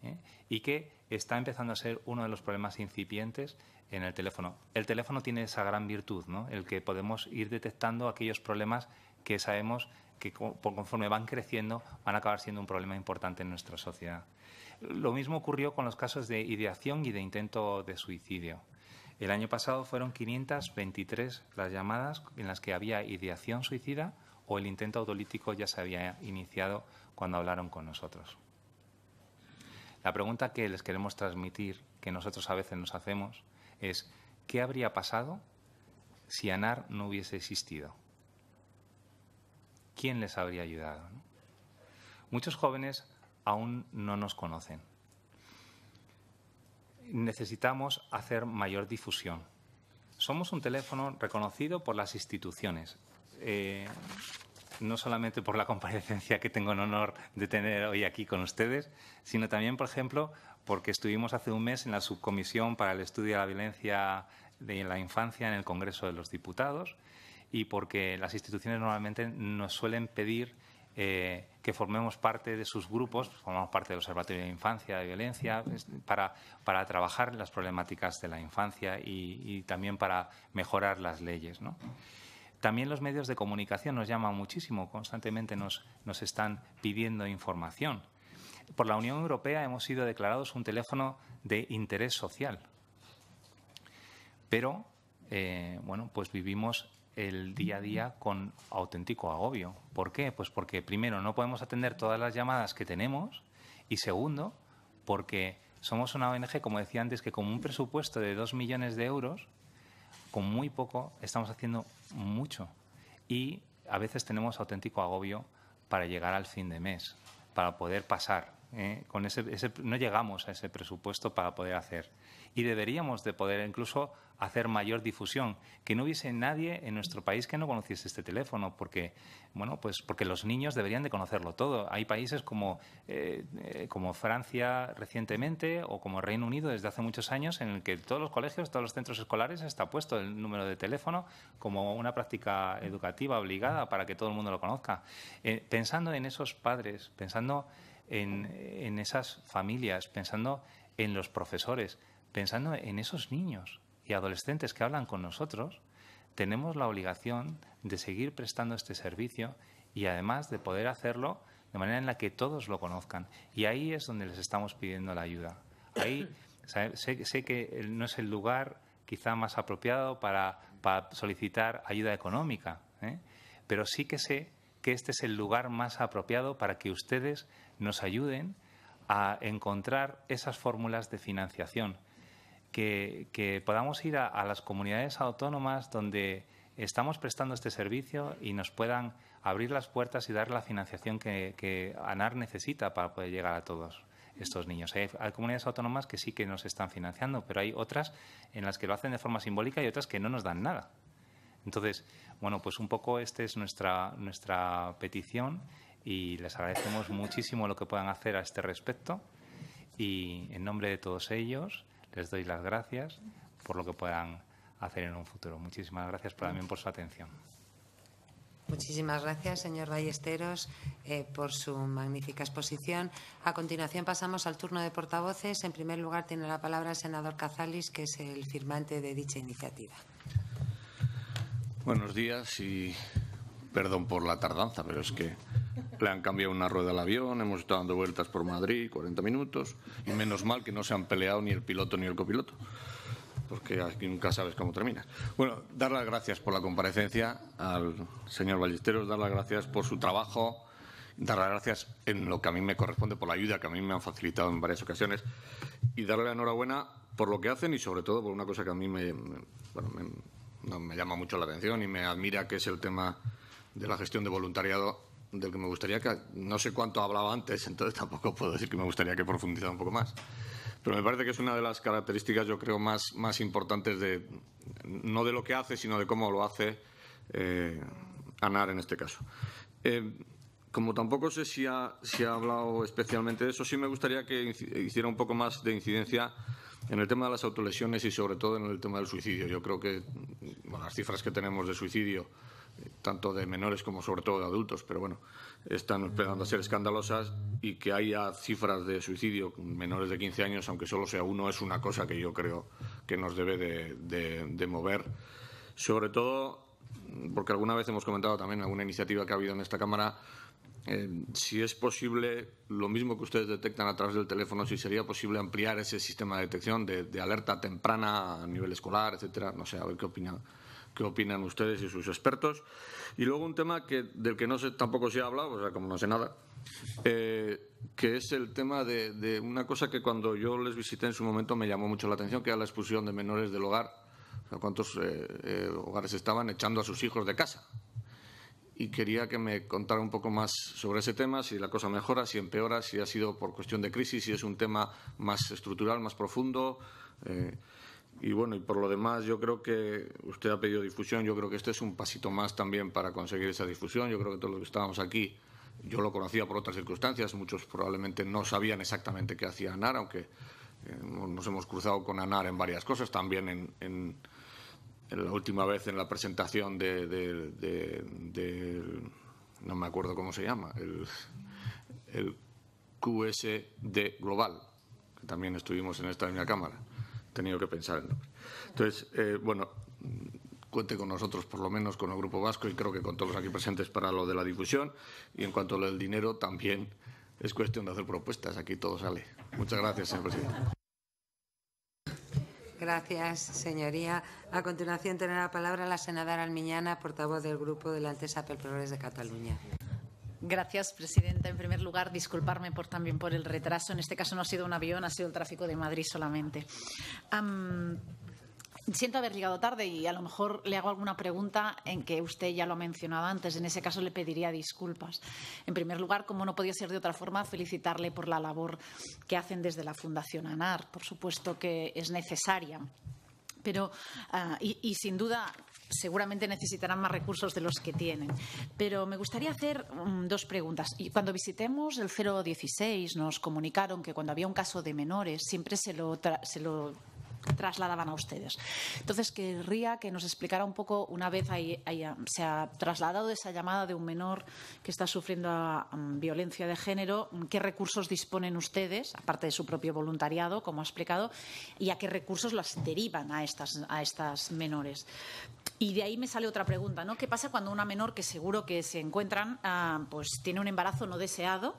¿eh? y que está empezando a ser uno de los problemas incipientes en el teléfono. El teléfono tiene esa gran virtud, ¿no? el que podemos ir detectando aquellos problemas que sabemos que conforme van creciendo van a acabar siendo un problema importante en nuestra sociedad. Lo mismo ocurrió con los casos de ideación y de intento de suicidio. El año pasado fueron 523 las llamadas en las que había ideación suicida o el intento autolítico ya se había iniciado cuando hablaron con nosotros. La pregunta que les queremos transmitir, que nosotros a veces nos hacemos, es ¿qué habría pasado si Anar no hubiese existido? ¿Quién les habría ayudado? Muchos jóvenes aún no nos conocen. Necesitamos hacer mayor difusión. Somos un teléfono reconocido por las instituciones. Eh, no solamente por la comparecencia que tengo el honor de tener hoy aquí con ustedes, sino también, por ejemplo, porque estuvimos hace un mes en la subcomisión para el estudio de la violencia de la infancia en el Congreso de los Diputados y porque las instituciones normalmente nos suelen pedir eh, que formemos parte de sus grupos, pues formamos parte del Observatorio de Infancia, de Violencia, pues, para, para trabajar las problemáticas de la infancia y, y también para mejorar las leyes. ¿no? También los medios de comunicación nos llaman muchísimo, constantemente nos, están pidiendo información. Por la Unión Europea hemos sido declarados un teléfono de interés social. Pero, eh, bueno, pues vivimos el día a día con auténtico agobio. ¿Por qué? Pues porque primero no podemos atender todas las llamadas que tenemos y segundo porque somos una ONG, como decía antes, que con un presupuesto de dos millones de euros con muy poco estamos haciendo mucho y a veces tenemos auténtico agobio para llegar al fin de mes, para poder pasar ¿eh? no llegamos a ese presupuesto para poder hacer. Y deberíamos de poder incluso hacer mayor difusión, que no hubiese nadie en nuestro país que no conociese este teléfono, porque, bueno, pues porque los niños deberían de conocerlo todo. Hay países como, eh, eh, Francia recientemente o como Reino Unido desde hace muchos años en el que todos los colegios, todos los centros escolares está puesto el número de teléfono como una práctica educativa obligada para que todo el mundo lo conozca. pensando en esos padres, pensando en, esas familias, pensando en los profesores, pensando en esos niños y adolescentes que hablan con nosotros, tenemos la obligación de seguir prestando este servicio y además de poder hacerlo de manera en la que todos lo conozcan. Y ahí es donde les estamos pidiendo la ayuda. Ahí sé, que no es el lugar quizá más apropiado para, solicitar ayuda económica, ¿eh? pero sí que sé que este es el lugar más apropiado para que ustedes nos ayuden a encontrar esas fórmulas de financiación, que, podamos ir a, las comunidades autónomas donde estamos prestando este servicio y nos puedan abrir las puertas y dar la financiación que, ANAR necesita para poder llegar a todos estos niños. Hay, comunidades autónomas que sí que nos están financiando, pero hay otras en las que lo hacen de forma simbólica y otras que no nos dan nada. Entonces, bueno, pues un poco esta es nuestra, nuestra petición y les agradecemos muchísimo lo que puedan hacer a este respecto y en nombre de todos ellos les doy las gracias por lo que puedan hacer en un futuro. Muchísimas gracias también por su atención. Muchísimas gracias, señor Ballesteros, eh, por su magnífica exposición. A continuación pasamos al turno de portavoces. En primer lugar tiene la palabra el senador Cazalis, que es el firmante de dicha iniciativa. Buenos días y perdón por la tardanza, pero es que le han cambiado una rueda al avión, hemos estado dando vueltas por Madrid 40 minutos y menos mal que no se han peleado ni el piloto ni el copiloto porque aquí nunca sabes cómo terminas. Bueno, dar las gracias por la comparecencia al señor Ballesteros, dar las gracias por su trabajo, dar las gracias en lo que a mí me corresponde, por la ayuda que a mí me han facilitado en varias ocasiones y darle la enhorabuena por lo que hacen y sobre todo por una cosa que a mí me, me llama mucho la atención y me admira, que es el tema de la gestión de voluntariado del que me gustaría que, no sé cuánto hablaba antes, entonces tampoco puedo decir que me gustaría que profundizara un poco más. Pero me parece que es una de las características, yo creo, más, más importantes de, no de lo que hace, sino de cómo lo hace eh, Anar en este caso. Eh, como tampoco sé si ha, hablado especialmente de eso, sí me gustaría que hiciera un poco más de incidencia en el tema de las autolesiones y sobre todo en el tema del suicidio. Yo creo que las cifras que tenemos de suicidio tanto de menores como sobre todo de adultos, pero bueno, están empezando a ser escandalosas y que haya cifras de suicidio con menores de 15 años, aunque solo sea uno, es una cosa que yo creo que nos debe de, mover. Sobre todo porque alguna vez hemos comentado también alguna iniciativa que ha habido en esta Cámara, eh, si es posible, lo mismo que ustedes detectan a través del teléfono, si sería posible ampliar ese sistema de detección de, alerta temprana a nivel escolar, etcétera. No sé, a ver qué opinan qué opinan ustedes y sus expertos. Y luego un tema que, del que no sé, tampoco se ha hablado, o sea, como no sé nada, eh, que es el tema de, una cosa que cuando yo les visité en su momento me llamó mucho la atención, que era la expulsión de menores del hogar. O cuántos eh, eh, hogares estaban echando a sus hijos de casa. Y quería que me contara un poco más sobre ese tema, si la cosa mejora, si empeora, si ha sido por cuestión de crisis, si es un tema más estructural, más profundo. Y bueno, y por lo demás, yo creo que usted ha pedido difusión, yo creo que este es un pasito más también para conseguir esa difusión. Yo creo que todos los que estábamos aquí, yo lo conocía por otras circunstancias, muchos probablemente no sabían exactamente qué hacía ANAR, aunque eh, nos hemos cruzado con ANAR en varias cosas, también en, en, la última vez en la presentación de, no me acuerdo cómo se llama, el, el QSD Global, que también estuvimos en esta misma cámara tenido que pensar en nombre. Entonces, eh, bueno, cuente con nosotros, por lo menos con el Grupo Vasco y creo que con todos los aquí presentes para lo de la difusión. Y en cuanto a lo del dinero, también es cuestión de hacer propuestas. Aquí todo sale. Muchas gracias, señor presidente. Gracias, señoría. A continuación, tiene la palabra la senadora Almiñana, portavoz del Grupo de la Antesa de Cataluña. Gracias, presidenta. En primer lugar, disculparme por, también por el retraso. En este caso no ha sido un avión, ha sido el tráfico de Madrid solamente. siento haber llegado tarde y a lo mejor le hago alguna pregunta en que usted ya lo ha mencionado antes. En ese caso le pediría disculpas. En primer lugar, como no podía ser de otra forma, felicitarle por la labor que hacen desde la Fundación ANAR. Por supuesto que es necesaria. Pero, ah, y sin duda, seguramente necesitarán más recursos de los que tienen. Pero me gustaría hacer mm, dos preguntas. Y cuando visitemos el 016 nos comunicaron que cuando había un caso de menores siempre se lo, se lo trasladaban a ustedes. Entonces, querría que nos explicara un poco, una vez ahí, ah, se ha trasladado esa llamada de un menor que está sufriendo ah, mm, violencia de género, mm, qué recursos disponen ustedes, aparte de su propio voluntariado, como ha explicado, y a qué recursos las derivan a estas, a estas menores. Y de ahí me sale otra pregunta, ¿no? ¿Qué pasa cuando una menor que seguro que se encuentran, ah, pues tiene un embarazo no deseado?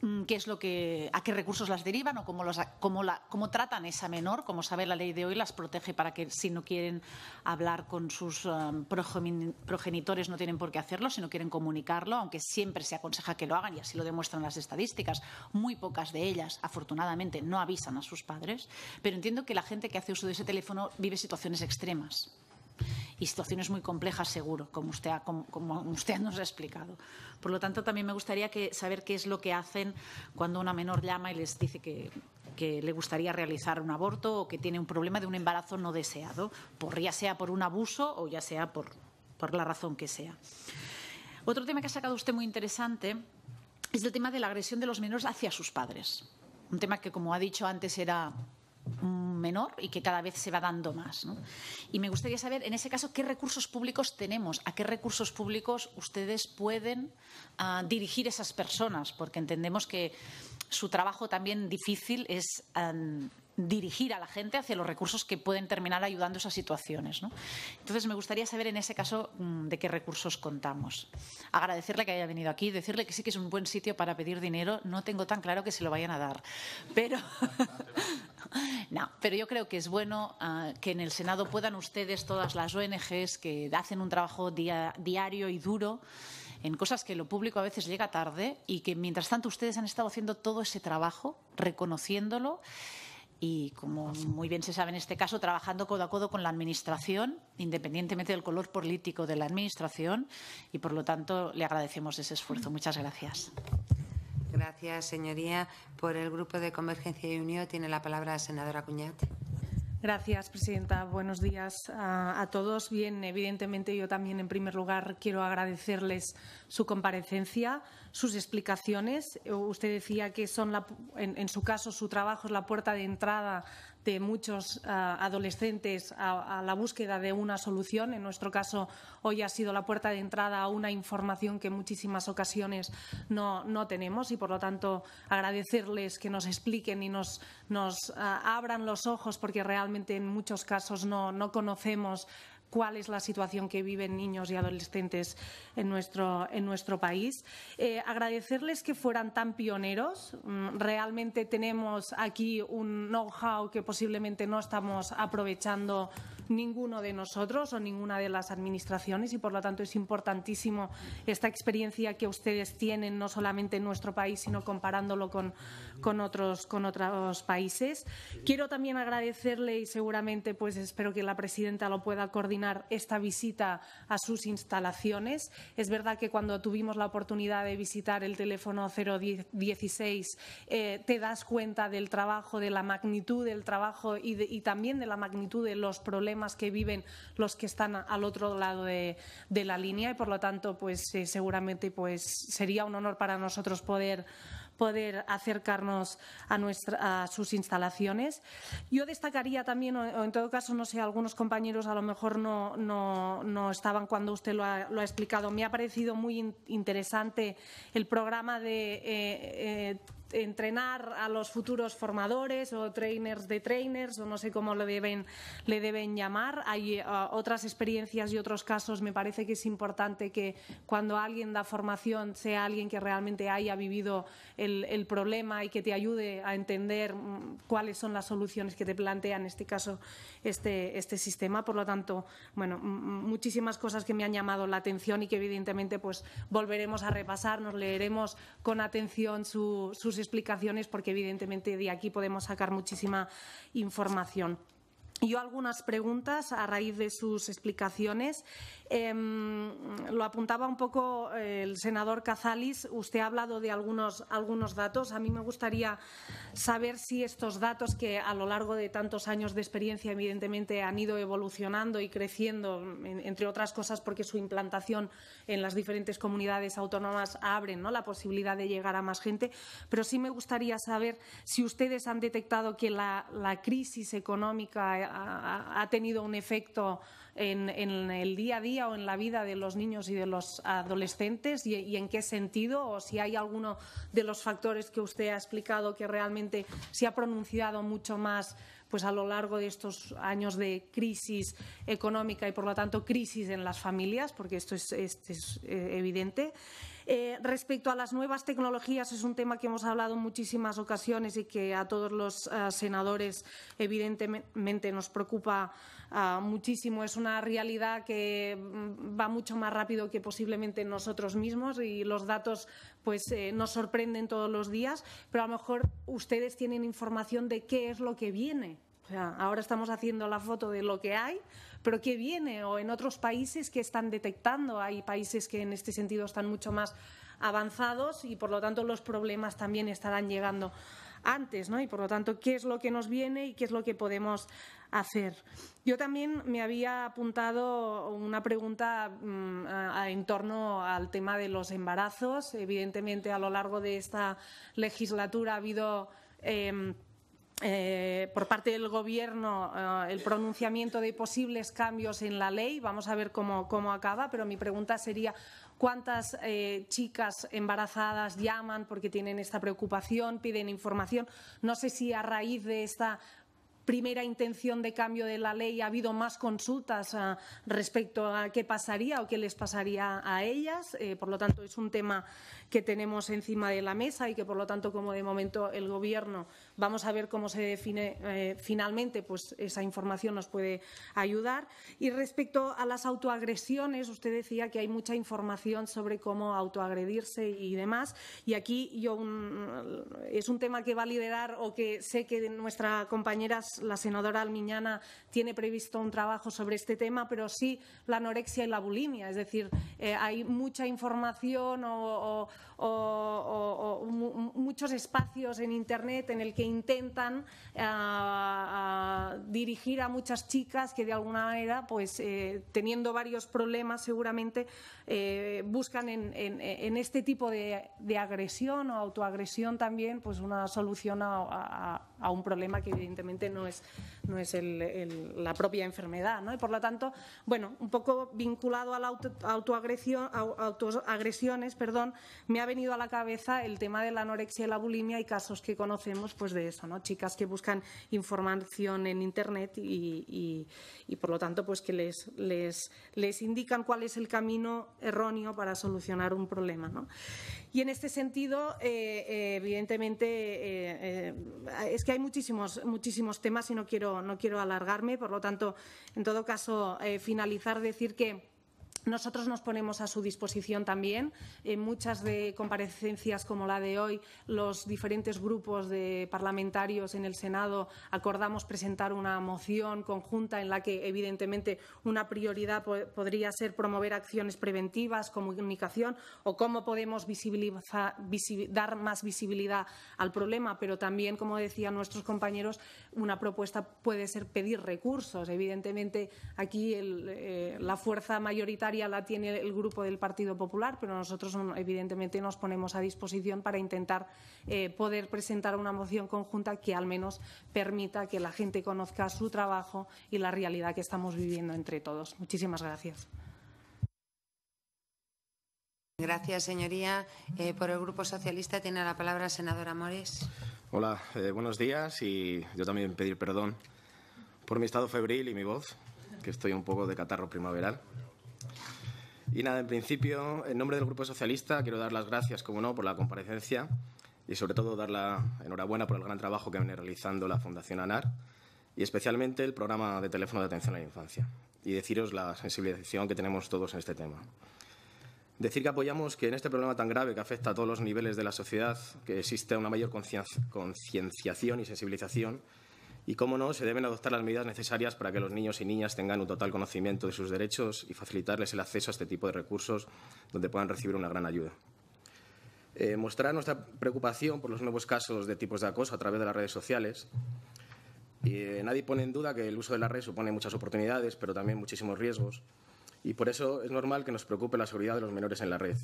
Mm, ¿Qué es lo que, a qué recursos las derivan o cómo, los, cómo, cómo tratan esa menor? Como sabe la ley de hoy, las protege para que si no quieren hablar con sus ah, progenitores no tienen por qué hacerlo, si no quieren comunicarlo, aunque siempre se aconseja que lo hagan y así lo demuestran las estadísticas. Muy pocas de ellas, afortunadamente, no avisan a sus padres, pero entiendo que la gente que hace uso de ese teléfono vive situaciones extremas y situaciones muy complejas seguro, como usted, como, usted nos ha explicado. Por lo tanto, también me gustaría saber qué es lo que hacen cuando una menor llama y les dice que, le gustaría realizar un aborto o que tiene un problema de un embarazo no deseado, por, ya sea por un abuso o ya sea por, por la razón que sea. Otro tema que ha sacado usted muy interesante es el tema de la agresión de los menores hacia sus padres. Un tema que, como ha dicho antes, era menor y que cada vez se va dando más. Y me gustaría saber, en ese caso, qué recursos públicos tenemos, a qué recursos públicos ustedes pueden dirigir ah, dirigir esas personas, porque entendemos que su trabajo también difícil es ah, dirigir a la gente hacia los recursos que pueden terminar ayudando esas situaciones. Entonces, me gustaría saber en ese caso mm, de qué recursos contamos. Agradecerle que haya venido aquí, decirle que sí que es un buen sitio para pedir dinero. No tengo tan claro que se lo vayan a dar, pero... No, pero yo creo que es bueno ah, que en el Senado puedan ustedes, todas las ONGs que hacen un trabajo diario y duro, en cosas que lo público a veces llega tarde y que mientras tanto ustedes han estado haciendo todo ese trabajo, reconociéndolo y, como muy bien se sabe en este caso, trabajando codo a codo con la Administración, independientemente del color político de la Administración, y por lo tanto le agradecemos ese esfuerzo. Muchas gracias. Gracias, señoría. Por el Grupo de Convergencia y Unión tiene la palabra la senadora Cuñat. Gracias, presidenta. Buenos días a, todos. Bien, evidentemente yo también, en primer lugar, quiero agradecerles su comparecencia, sus explicaciones. Eh, usted decía que son, la, en, su caso, su trabajo es la puerta de entrada de muchos ah, adolescentes a, la búsqueda de una solución. En nuestro caso, hoy ha sido la puerta de entrada a una información que en muchísimas ocasiones no, tenemos y, por lo tanto, agradecerles que nos expliquen y nos, nos ah, abran los ojos porque realmente en muchos casos no conocemos cuál es la situación que viven niños y adolescentes en nuestro, país. Eh, agradecerles que fueran tan pioneros. Mm, realmente tenemos aquí un know-how que posiblemente no estamos aprovechando ninguno de nosotros o ninguna de las administraciones y por lo tanto es importantísimo esta experiencia que ustedes tienen no solamente en nuestro país sino comparándolo con, con otros, con otros países. Quiero también agradecerle y seguramente pues espero que la presidenta lo pueda coordinar esta visita a sus instalaciones. Es verdad que cuando tuvimos la oportunidad de visitar el teléfono 016 eh, te das cuenta del trabajo, de la magnitud del trabajo y, también de la magnitud de los problemas que viven los que están al otro lado de, la línea y por lo tanto pues eh, seguramente pues sería un honor para nosotros poder poder acercarnos a, nuestra, sus instalaciones. Yo destacaría también, o en todo caso, no sé, algunos compañeros a lo mejor no, no, estaban cuando usted lo ha, explicado. Me ha parecido muy interesante el programa de eh, eh, entrenar a los futuros formadores o trainers de trainers o no sé cómo le deben, le deben llamar. Hay eh, otras experiencias y otros casos. Me parece que es importante que cuando alguien da formación sea alguien que realmente haya vivido el, problema y que te ayude a entender mm, cuáles son las soluciones que te plantea en este caso este, este sistema. Por lo tanto, bueno, muchísimas cosas que me han llamado la atención y que evidentemente pues volveremos a repasar, nos leeremos con atención su, sus explicaciones porque evidentemente de aquí podemos sacar muchísima información. Yo algunas preguntas a raíz de sus explicaciones Em, lo apuntaba un poco el senador Cazalis, usted ha hablado de algunos, algunos datos. A mí me gustaría saber si estos datos, que a lo largo de tantos años de experiencia, evidentemente, han ido evolucionando y creciendo, entre otras cosas porque su implantación en las diferentes comunidades autónomas abre ¿no? la posibilidad de llegar a más gente, pero sí me gustaría saber si ustedes han detectado que la, crisis económica ha tenido un efecto en, el día a día o en la vida de los niños y de los adolescentes y, en qué sentido o si hay alguno de los factores que usted ha explicado que realmente se ha pronunciado mucho más pues a lo largo de estos años de crisis económica y por lo tanto crisis en las familias porque esto es eh, evidente eh, respecto a las nuevas tecnologías, es un tema que hemos hablado en muchísimas ocasiones y que a todos los eh, senadores evidentemente nos preocupa ah, muchísimo. Es una realidad que mm, va mucho más rápido que posiblemente nosotros mismos y los datos pues, eh, nos sorprenden todos los días, pero a lo mejor ustedes tienen información de qué es lo que viene. ahora estamos haciendo la foto de lo que hay, pero qué viene o en otros países que están detectando. Hay países que en este sentido están mucho más avanzados y por lo tanto los problemas también estarán llegando antes, ¿no? Y por lo tanto, qué es lo que nos viene y qué es lo que podemos hacer. Yo también me había apuntado una pregunta mm, en torno al tema de los embarazos. Evidentemente, a lo largo de esta legislatura ha habido em, eh, por parte del Gobierno eh, el pronunciamiento de posibles cambios en la ley. Vamos a ver cómo, acaba, pero mi pregunta sería cuántas eh, chicas embarazadas llaman porque tienen esta preocupación, piden información. No sé si a raíz de esta primera intención de cambio de la ley ha habido más consultas respecto a qué pasaría o qué les pasaría a ellas. por lo tanto, es un tema que tenemos encima de la mesa y que, por lo tanto, como de momento el Gobierno, vamos a ver cómo se define eh, finalmente, pues esa información nos puede ayudar. Y respecto a las autoagresiones, usted decía que hay mucha información sobre cómo autoagredirse y demás. Y aquí yo es un tema que va a liderar o que sé que nuestra compañera, la senadora Almiñana, tiene previsto un trabajo sobre este tema, pero sí la anorexia y la bulimia. Es decir, eh, hay mucha información o, o, muchos espacios en Internet en el que intentan ah, ah, dirigir a muchas chicas que de alguna manera, pues eh, teniendo varios problemas seguramente, eh, buscan en, este tipo de, agresión o autoagresión también pues una solución a, un problema que evidentemente no es, no es la propia enfermedad. ¿no? Y por lo tanto, bueno, un poco vinculado a la auto, autoagresiones, perdón, me ha venido a la cabeza el tema de la anorexia y la bulimia y casos que conocemos pues de eso, ¿no? Chicas que buscan información en internet y, por lo tanto pues que les, les, les, indican cuál es el camino erróneo para solucionar un problema, Y en este sentido, eh, eh, evidentemente, eh, es que hay muchísimos, muchísimos temas y no quiero, no quiero alargarme, por lo tanto, en todo caso, finalizar, decir que nosotros nos ponemos a su disposición también. En muchas de comparecencias como la de hoy, los diferentes grupos de parlamentarios en el Senado acordamos presentar una moción conjunta en la que, evidentemente, una prioridad podría ser promover acciones preventivas, comunicación o cómo podemos visibilizar, dar más visibilidad al problema. Pero también, como decían nuestros compañeros, una propuesta puede ser pedir recursos. Evidentemente, aquí eh, la fuerza mayoritaria la tiene el grupo del Partido Popular, pero nosotros mm, evidentemente nos ponemos a disposición para intentar eh, poder presentar una moción conjunta que al menos permita que la gente conozca su trabajo y la realidad que estamos viviendo entre todos. Muchísimas gracias. Gracias, señoría. Eh, por el Grupo Socialista tiene la palabra senadora Mores. Hola, eh, buenos días y yo también pedir perdón por mi estado febril y mi voz, que estoy un poco de catarro primaveral. Y nada, en principio, en nombre del Grupo Socialista, quiero dar las gracias, como no, por la comparecencia y sobre todo dar la enhorabuena por el gran trabajo que viene realizando la Fundación ANAR y especialmente el programa de teléfono de atención a la infancia y deciros la sensibilización que tenemos todos en este tema. Decir que apoyamos que en este problema tan grave que afecta a todos los niveles de la sociedad, que existe una mayor concienciación y sensibilización y, cómo no, se deben adoptar las medidas necesarias para que los niños y niñas tengan un total conocimiento de sus derechos y facilitarles el acceso a este tipo de recursos donde puedan recibir una gran ayuda. Eh, mostrar nuestra preocupación por los nuevos casos de tipos de acoso a través de las redes sociales. Y, eh, nadie pone en duda que el uso de la red supone muchas oportunidades, pero también muchísimos riesgos. Y por eso es normal que nos preocupe la seguridad de los menores en la red.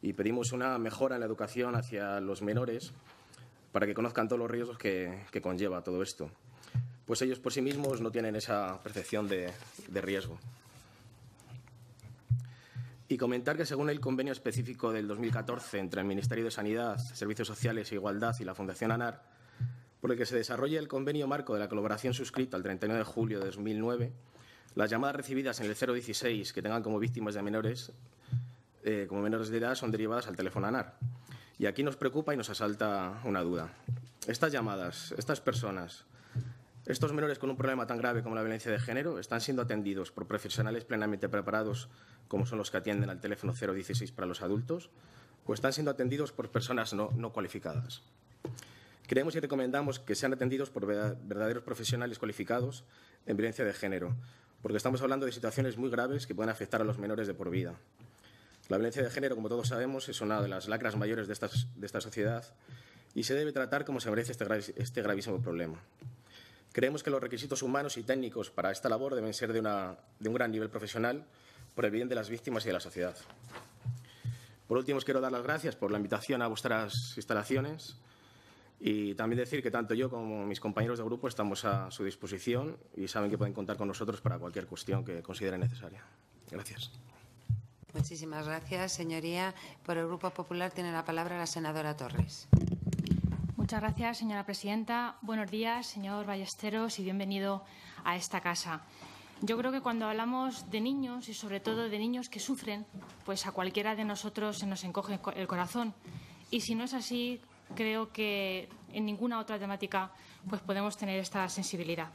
Y pedimos una mejora en la educación hacia los menores para que conozcan todos los riesgos que, conlleva todo esto. Pues ellos por sí mismos no tienen esa percepción de, riesgo. Y comentar que según el convenio específico del 2014 entre el Ministerio de Sanidad, Servicios Sociales e Igualdad y la Fundación ANAR, por el que se desarrolla el convenio marco de la colaboración suscrita el 31 de julio de 2009, las llamadas recibidas en el 016 que tengan como víctimas de menores, eh, como menores de edad, son derivadas al teléfono ANAR. Y aquí nos preocupa y nos asalta una duda. Estas llamadas, estas personas, estos menores con un problema tan grave como la violencia de género están siendo atendidos por profesionales plenamente preparados como son los que atienden al teléfono 016 para los adultos o están siendo atendidos por personas no, no cualificadas. Creemos y recomendamos que sean atendidos por verdaderos profesionales cualificados en violencia de género, porque estamos hablando de situaciones muy graves que pueden afectar a los menores de por vida. La violencia de género, como todos sabemos, es una de las lacras mayores de, esta sociedad y se debe tratar como se merece este, este, gravísimo problema. Creemos que los requisitos humanos y técnicos para esta labor deben ser de, de un gran nivel profesional por el bien de las víctimas y de la sociedad. Por último, os quiero dar las gracias por la invitación a vuestras instalaciones y también decir que tanto yo como mis compañeros de grupo estamos a su disposición y saben que pueden contar con nosotros para cualquier cuestión que consideren necesaria. Gracias. Muchísimas gracias, señoría. Por el Grupo Popular tiene la palabra la senadora Torres. Muchas gracias, señora presidenta. Buenos días, señor Ballesteros, y bienvenido a esta casa. Yo creo que cuando hablamos de niños y sobre todo de niños que sufren, pues a cualquiera de nosotros se nos encoge el corazón. Y si no es así, creo que en ninguna otra temática pues podemos tener esta sensibilidad.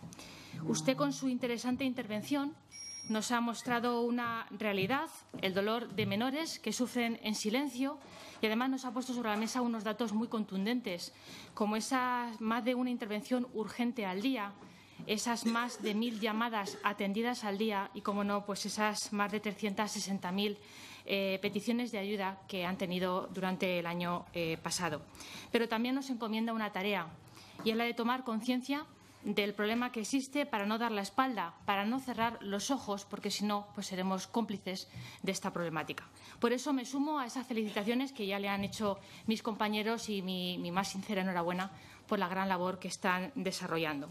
Usted con su interesante intervención nos ha mostrado una realidad, el dolor de menores que sufren en silencio y además nos ha puesto sobre la mesa unos datos muy contundentes, como esas más de una intervención urgente al día, esas más de mil llamadas atendidas al día y, como no, pues esas más de 360.000 eh, peticiones de ayuda que han tenido durante el año eh, pasado. Pero también nos encomienda una tarea y es la de tomar conciencia del problema que existe para no dar la espalda, para no cerrar los ojos, porque si no, pues seremos cómplices de esta problemática. Por eso me sumo a esas felicitaciones que ya le han hecho mis compañeros y mi, mi más sincera enhorabuena por la gran labor que están desarrollando.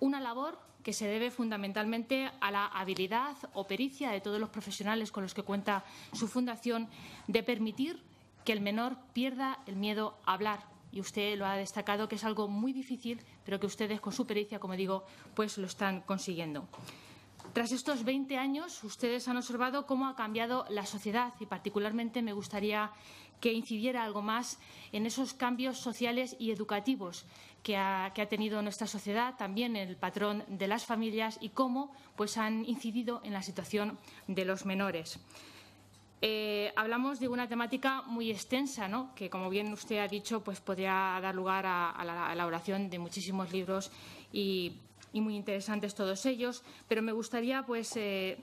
Una labor que se debe fundamentalmente a la habilidad o pericia de todos los profesionales con los que cuenta su fundación de permitir que el menor pierda el miedo a hablar. Y usted lo ha destacado que es algo muy difícil pero que ustedes con su pericia, como digo, pues lo están consiguiendo. Tras estos 20 años, ustedes han observado cómo ha cambiado la sociedad y particularmente me gustaría que incidiera algo más en esos cambios sociales y educativos que ha, tenido nuestra sociedad, también el patrón de las familias y cómo pues, han incidido en la situación de los menores. Eh, hablamos de una temática muy extensa, que como bien usted ha dicho, pues podría dar lugar a, la elaboración de muchísimos libros y, muy interesantes todos ellos, pero me gustaría pues, eh,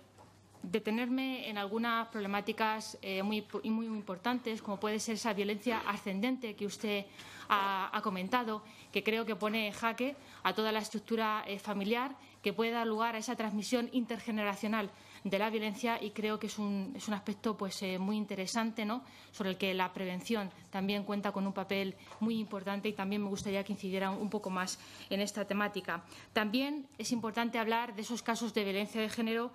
detenerme en algunas problemáticas eh, muy, muy, importantes, como puede ser esa violencia ascendente que usted ha, comentado, que creo que pone en jaque a toda la estructura familiar, que puede dar lugar a esa transmisión intergeneracional de la violencia y creo que es un, aspecto pues, eh, muy interesante ¿no? sobre el que la prevención también cuenta con un papel muy importante y también me gustaría que incidiera un poco más en esta temática. También es importante hablar de esos casos de violencia de género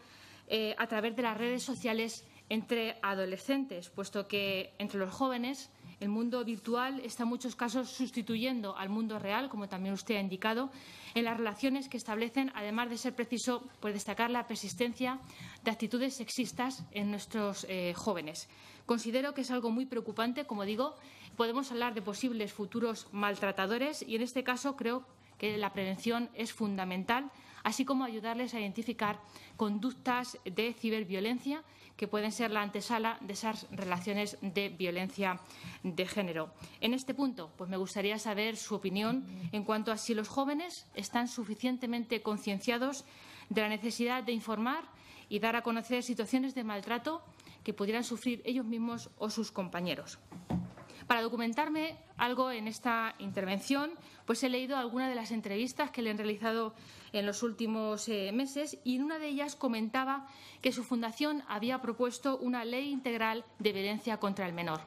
eh, a través de las redes sociales entre adolescentes, puesto que entre los jóvenes el mundo virtual está en muchos casos sustituyendo al mundo real, como también usted ha indicado, en las relaciones que establecen, además de ser preciso pues, destacar la persistencia de actitudes sexistas en nuestros eh, jóvenes. Considero que es algo muy preocupante, como digo, podemos hablar de posibles futuros maltratadores y en este caso creo la prevención es fundamental, así como ayudarles a identificar conductas de ciberviolencia que pueden ser la antesala de esas relaciones de violencia de género. En este punto, pues me gustaría saber su opinión en cuanto a si los jóvenes están suficientemente concienciados de la necesidad de informar y dar a conocer situaciones de maltrato que pudieran sufrir ellos mismos o sus compañeros. Para documentarme algo en esta intervención, pues he leído algunas de las entrevistas que le han realizado en los últimos eh, meses y en una de ellas comentaba que su fundación había propuesto una ley integral de violencia contra el menor.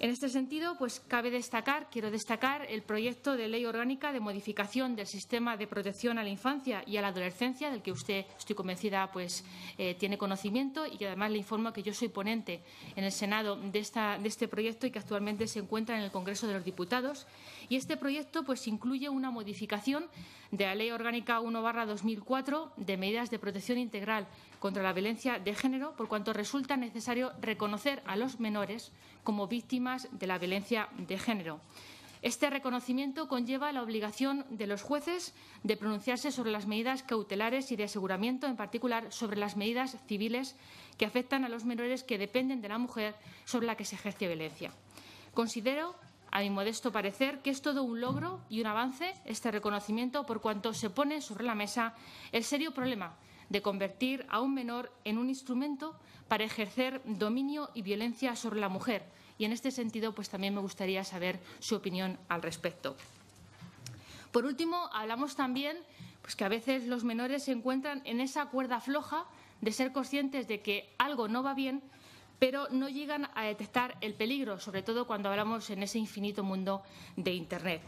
En este sentido, pues cabe destacar, quiero destacar el proyecto de ley orgánica de modificación del sistema de protección a la infancia y a la adolescencia, del que usted, estoy convencida, pues eh, tiene conocimiento y que además le informo que yo soy ponente en el Senado de, de este proyecto y que actualmente se encuentra en el Congreso de los Diputados. Y este proyecto pues, incluye una modificación de la Ley Orgánica 1-2004 de medidas de protección integral contra la violencia de género, por cuanto resulta necesario reconocer a los menores como víctimas de la violencia de género. Este reconocimiento conlleva la obligación de los jueces de pronunciarse sobre las medidas cautelares y de aseguramiento, en particular sobre las medidas civiles que afectan a los menores que dependen de la mujer sobre la que se ejerce violencia. Considero a mi modesto parecer, que es todo un logro y un avance este reconocimiento por cuanto se pone sobre la mesa el serio problema de convertir a un menor en un instrumento para ejercer dominio y violencia sobre la mujer. Y en este sentido, pues también me gustaría saber su opinión al respecto. Por último, hablamos también pues, que a veces los menores se encuentran en esa cuerda floja de ser conscientes de que algo no va bien, pero no llegan a detectar el peligro, sobre todo cuando hablamos en ese infinito mundo de Internet.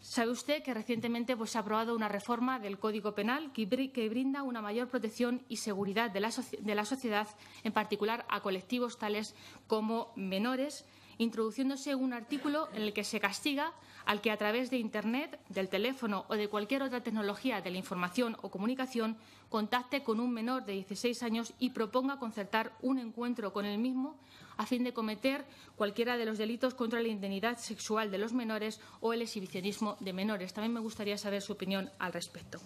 Sabe usted que recientemente pues, se ha aprobado una reforma del Código Penal que, brinda una mayor protección y seguridad de la sociedad, en particular a colectivos tales como menores, introduciéndose un artículo en el que se castiga al que a través de Internet, del teléfono o de cualquier otra tecnología de la información o comunicación contacte con un menor de 16 años y proponga concertar un encuentro con el mismo a fin de cometer cualquiera de los delitos contra la indemnidad sexual de los menores o el exhibicionismo de menores. También me gustaría saber su opinión al respecto.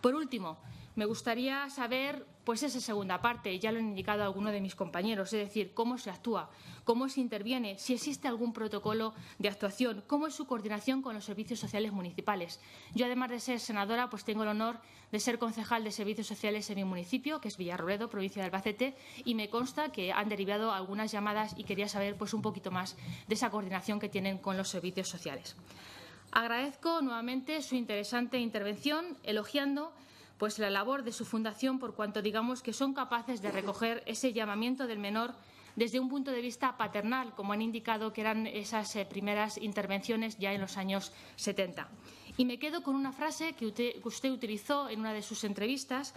Por último, me gustaría saber, pues esa segunda parte, ya lo han indicado algunos de mis compañeros, es decir, cómo se actúa cómo se interviene, si existe algún protocolo de actuación, cómo es su coordinación con los servicios sociales municipales. Yo, además de ser senadora, pues tengo el honor de ser concejal de servicios sociales en mi municipio, que es Villarroledo, provincia de Albacete, y me consta que han derivado algunas llamadas y quería saber pues un poquito más de esa coordinación que tienen con los servicios sociales. Agradezco nuevamente su interesante intervención, elogiando pues la labor de su fundación por cuanto digamos que son capaces de recoger ese llamamiento del menor desde un punto de vista paternal, como han indicado que eran esas eh, primeras intervenciones ya en los años 70. Y me quedo con una frase que usted, utilizó en una de sus entrevistas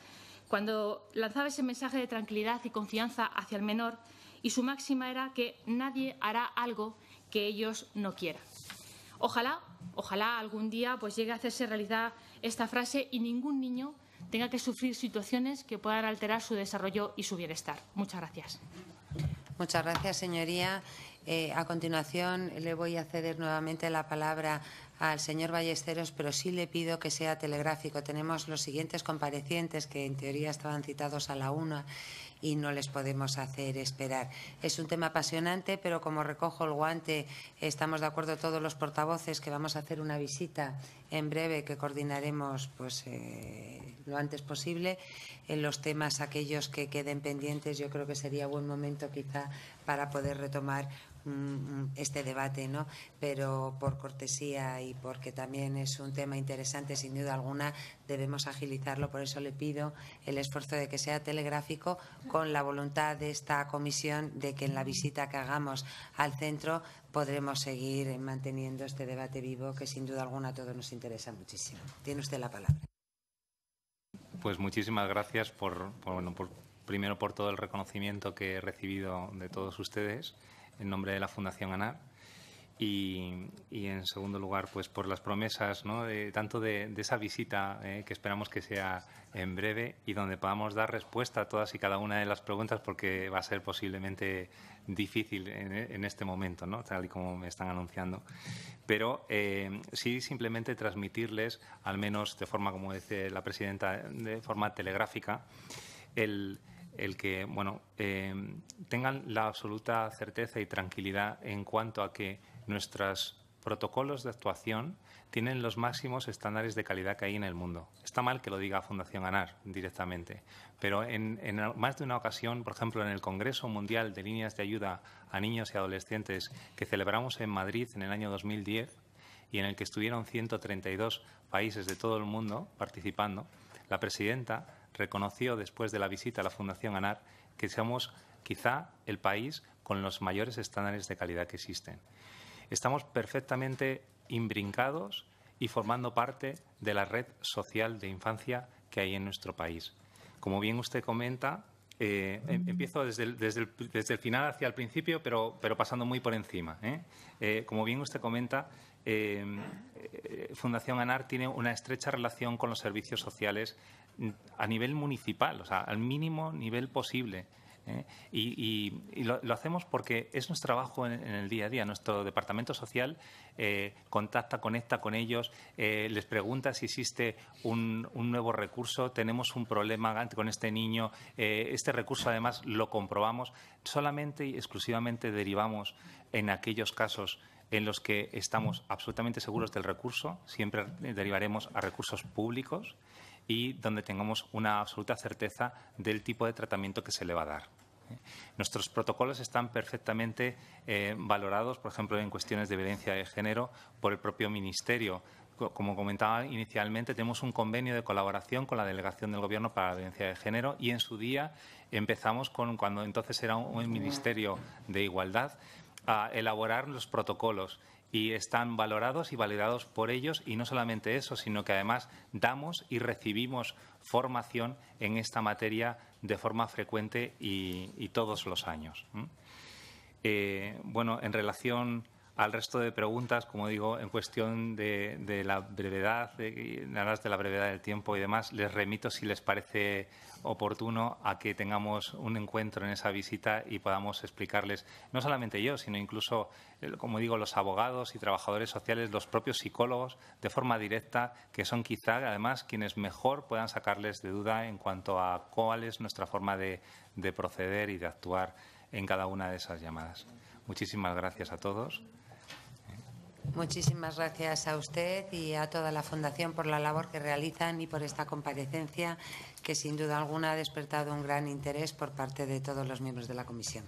cuando lanzaba ese mensaje de tranquilidad y confianza hacia el menor y su máxima era que nadie hará algo que ellos no quieran. Ojalá, ojalá algún día pues llegue a hacerse realidad esta frase y ningún niño tenga que sufrir situaciones que puedan alterar su desarrollo y su bienestar. Muchas gracias. Muchas gracias, señoría. Eh, a continuación, le voy a ceder nuevamente la palabra al señor Ballesteros, pero sí le pido que sea telegráfico. Tenemos los siguientes comparecientes que, en teoría, estaban citados a la una y no les podemos hacer esperar. Es un tema apasionante, pero como recojo el guante, estamos de acuerdo todos los portavoces que vamos a hacer una visita en breve que coordinaremos pues, eh, lo antes posible. En los temas aquellos que queden pendientes, yo creo que sería buen momento quizá para poder retomar Mm, mm, este debate, ¿no? Pero por cortesía y porque también es un tema interesante, sin duda alguna, debemos agilizarlo. Por eso le pido el esfuerzo de que sea telegráfico con la voluntad de esta comisión de que en la visita que hagamos al centro podremos seguir manteniendo este debate vivo que sin duda alguna a todos nos interesa muchísimo. Tiene usted la palabra. Pues muchísimas gracias por, bueno, primero por todo el reconocimiento que he recibido de todos ustedes en nombre de la Fundación ANAR. Y, y en segundo lugar, pues por las promesas, ¿no? de, tanto de, esa visita eh, que esperamos que sea en breve y donde podamos dar respuesta a todas y cada una de las preguntas, porque va a ser posiblemente difícil en, este momento, ¿no? tal y como me están anunciando. Pero eh, sí simplemente transmitirles, al menos de forma, como dice la presidenta, de forma telegráfica, el, el que bueno, em, tengan la absoluta certeza y tranquilidad en cuanto a que nuestros protocolos de actuación tienen los máximos estándares de calidad que hay en el mundo. Está mal que lo diga Fundación ANAR directamente, pero en, en más de una ocasión, por ejemplo, en el Congreso Mundial de Líneas de Ayuda a Niños y Adolescentes que celebramos en Madrid en el año 2010 y en el que estuvieron 132 países de todo el mundo participando, la presidenta reconoció después de la visita a la Fundación ANAR que somos quizá el país con los mayores estándares de calidad que existen. Estamos perfectamente imbrincados y formando parte de la red social de infancia que hay en nuestro país. Como bien usted comenta, eh, em, empiezo desde el, final hacia el principio, pero, pero pasando muy por encima. ¿eh? Eh, como bien usted comenta, Em, eh, Fundación ANAR tiene una estrecha relación con los servicios sociales mm, a nivel municipal, o sea, al mínimo nivel posible. ¿eh? Y, lo, hacemos porque es nuestro trabajo en, el día a día. Nuestro departamento social eh, contacta, conecta con ellos, les pregunta si existe un, nuevo recurso, tenemos un problema con este niño, este recurso además lo comprobamos, solamente y exclusivamente derivamos en aquellos casos en los que estamos absolutamente seguros del recurso, siempre derivaremos a recursos públicos y donde tengamos una absoluta certeza del tipo de tratamiento que se le va a dar. Nuestros protocolos están perfectamente eh, valorados, por ejemplo, en cuestiones de violencia de género por el propio Ministerio. Como comentaba inicialmente, tenemos un convenio de colaboración con la Delegación del Gobierno para la Violencia de Género y en su día empezamos con, cuando entonces era un Ministerio de Igualdad, a elaborar los protocolos y están valorados y validados por ellos y no solamente eso, sino que además damos y recibimos formación en esta materia de forma frecuente y, todos los años. Eh, bueno, en relación al resto de preguntas, como digo, en cuestión de, la brevedad, nada más de la brevedad del tiempo y demás, les remito, si les parece oportuno, a que tengamos un encuentro en esa visita y podamos explicarles, no solamente yo, sino incluso, como digo, los abogados y trabajadores sociales, los propios psicólogos, de forma directa, que son quizá, además, quienes mejor puedan sacarles de duda en cuanto a cuál es nuestra forma de proceder y de actuar en cada una de esas llamadas. Muchísimas gracias a todos. Muchísimas gracias a usted y a toda la Fundación por la labor que realizan y por esta comparecencia que sin duda alguna ha despertado un gran interés por parte de todos los miembros de la Comisión.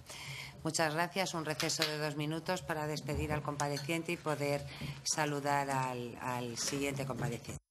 Muchas gracias. Un receso de dos minutos para despedir al compareciente y poder saludar al, al siguiente compareciente.